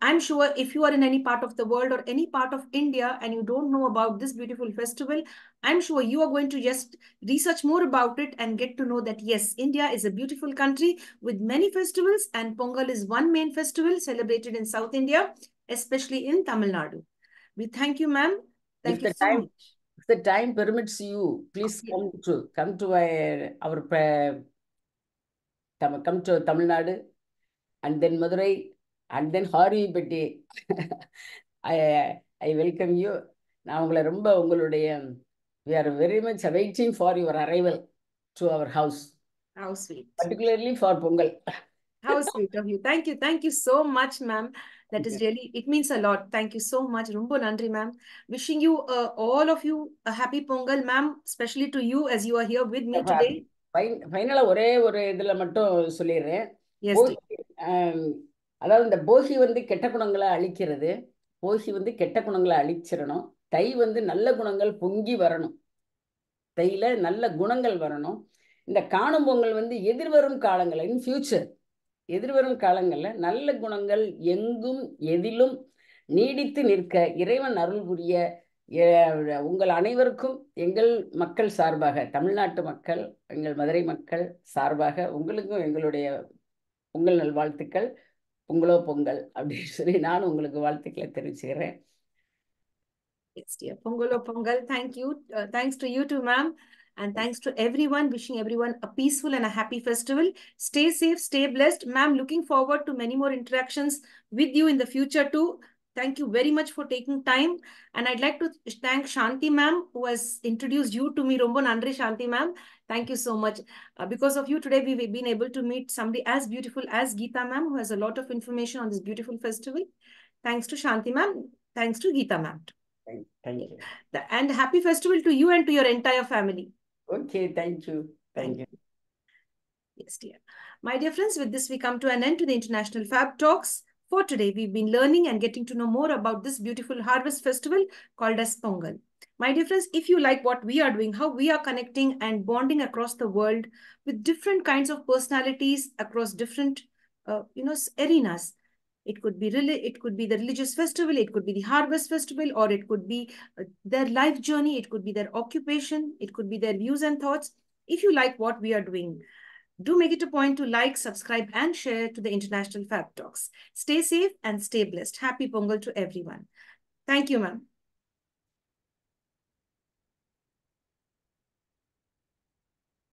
I'm sure if you are in any part of the world or any part of India and you don't know about this beautiful festival, I'm sure you are going to just research more about it and get to know that yes, India is a beautiful country with many festivals and Pongal is one main festival celebrated in South India, especially in Tamil Nadu. We thank you, ma'am. Thank you so much. the time permits you, please okay. come to come to uh, our uh, come to Tamil Nadu, and then Madurai, and then Haribati. I I welcome you. நான் உங்களை ரொம்ப உங்களுடைய we are very much waiting for your arrival to our house house particularly for Pongal house sweet of you thank you thank you so much ma'am that is really it means a lot thank you so much ரொம்ப நன்றி ma'am wishing you all of you happy Pongal ma'am specially to you as you are here with me today ஃபைனலா ஒரே ஒரு இதுல மட்டும் சொல்லிடுறேன் um, அதாவது இந்த போகி வந்து கெட்ட குணங்களை அழிக்கிறது போகி வந்து கெட்ட குணங்களை அழிச்சிடணும் தை வந்து நல்ல குணங்கள் பொங்கி வரணும் தையில நல்ல குணங்கள் வரணும் இந்த காணும் பொங்கல் வந்து எதிர்வரும் காலங்கள் இன் ஃபியூச்சர் எதிர்வரும் காலங்களில் நல்ல குணங்கள் எங்கும் எதிலும் நீடித்து நிற்க இறைவன் அருள் புரிய உங்கள் அனைவருக்கும் எங்கள் மக்கள் சார்பாக தமிழ்நாட்டு மக்கள் எங்கள் மதுரை மக்கள் சார்பாக உங்களுக்கும் எங்களுடைய உங்கள் நல்வாழ்த்துக்கள் பொங்கலோ பொங்கல் அப்படின்னு சொல்லி நான் உங்களுக்கு வாழ்த்துக்களை தெரிவிச்சுக்கிறேன் பொங்கலோ Pongal thank you thanks to you too ma'am And thanks to everyone, wishing everyone a peaceful and a happy festival. Stay safe, stay blessed. Ma'am, looking forward to many more interactions with you in the future too. Thank you very much for taking time. And I'd like to thank Shanti ma'am who has introduced you to me, Rombo Nandri Shanti ma'am. Thank you so much. Uh, because of you today, we've been able to meet somebody as beautiful as Geeta ma'am who has a lot of information on this beautiful festival. Thanks to Shanti ma'am. Thanks to Geeta ma'am. Thank you. And happy festival to you and to your entire family. Okay, thank you. Thank you. Yes, dear. My dear friends, with this, we come to an end to the International Fab Talks. For today, we've been learning and getting to know more about this beautiful harvest festival called as Pongal. My dear friends, if you like what we are doing, how we are connecting and bonding across the world with different kinds of personalities across different, uh, you know, arenas, it could be really, it could be the religious festival, it could be the harvest festival, or it could be uh, their life journey, it could be their occupation, it could be their views and thoughts. If you like what we are doing, do make it a point to like, subscribe, and share to the International Fab Talks. Stay safe and stay blessed. Happy Pongal to everyone. Thank you, ma'am.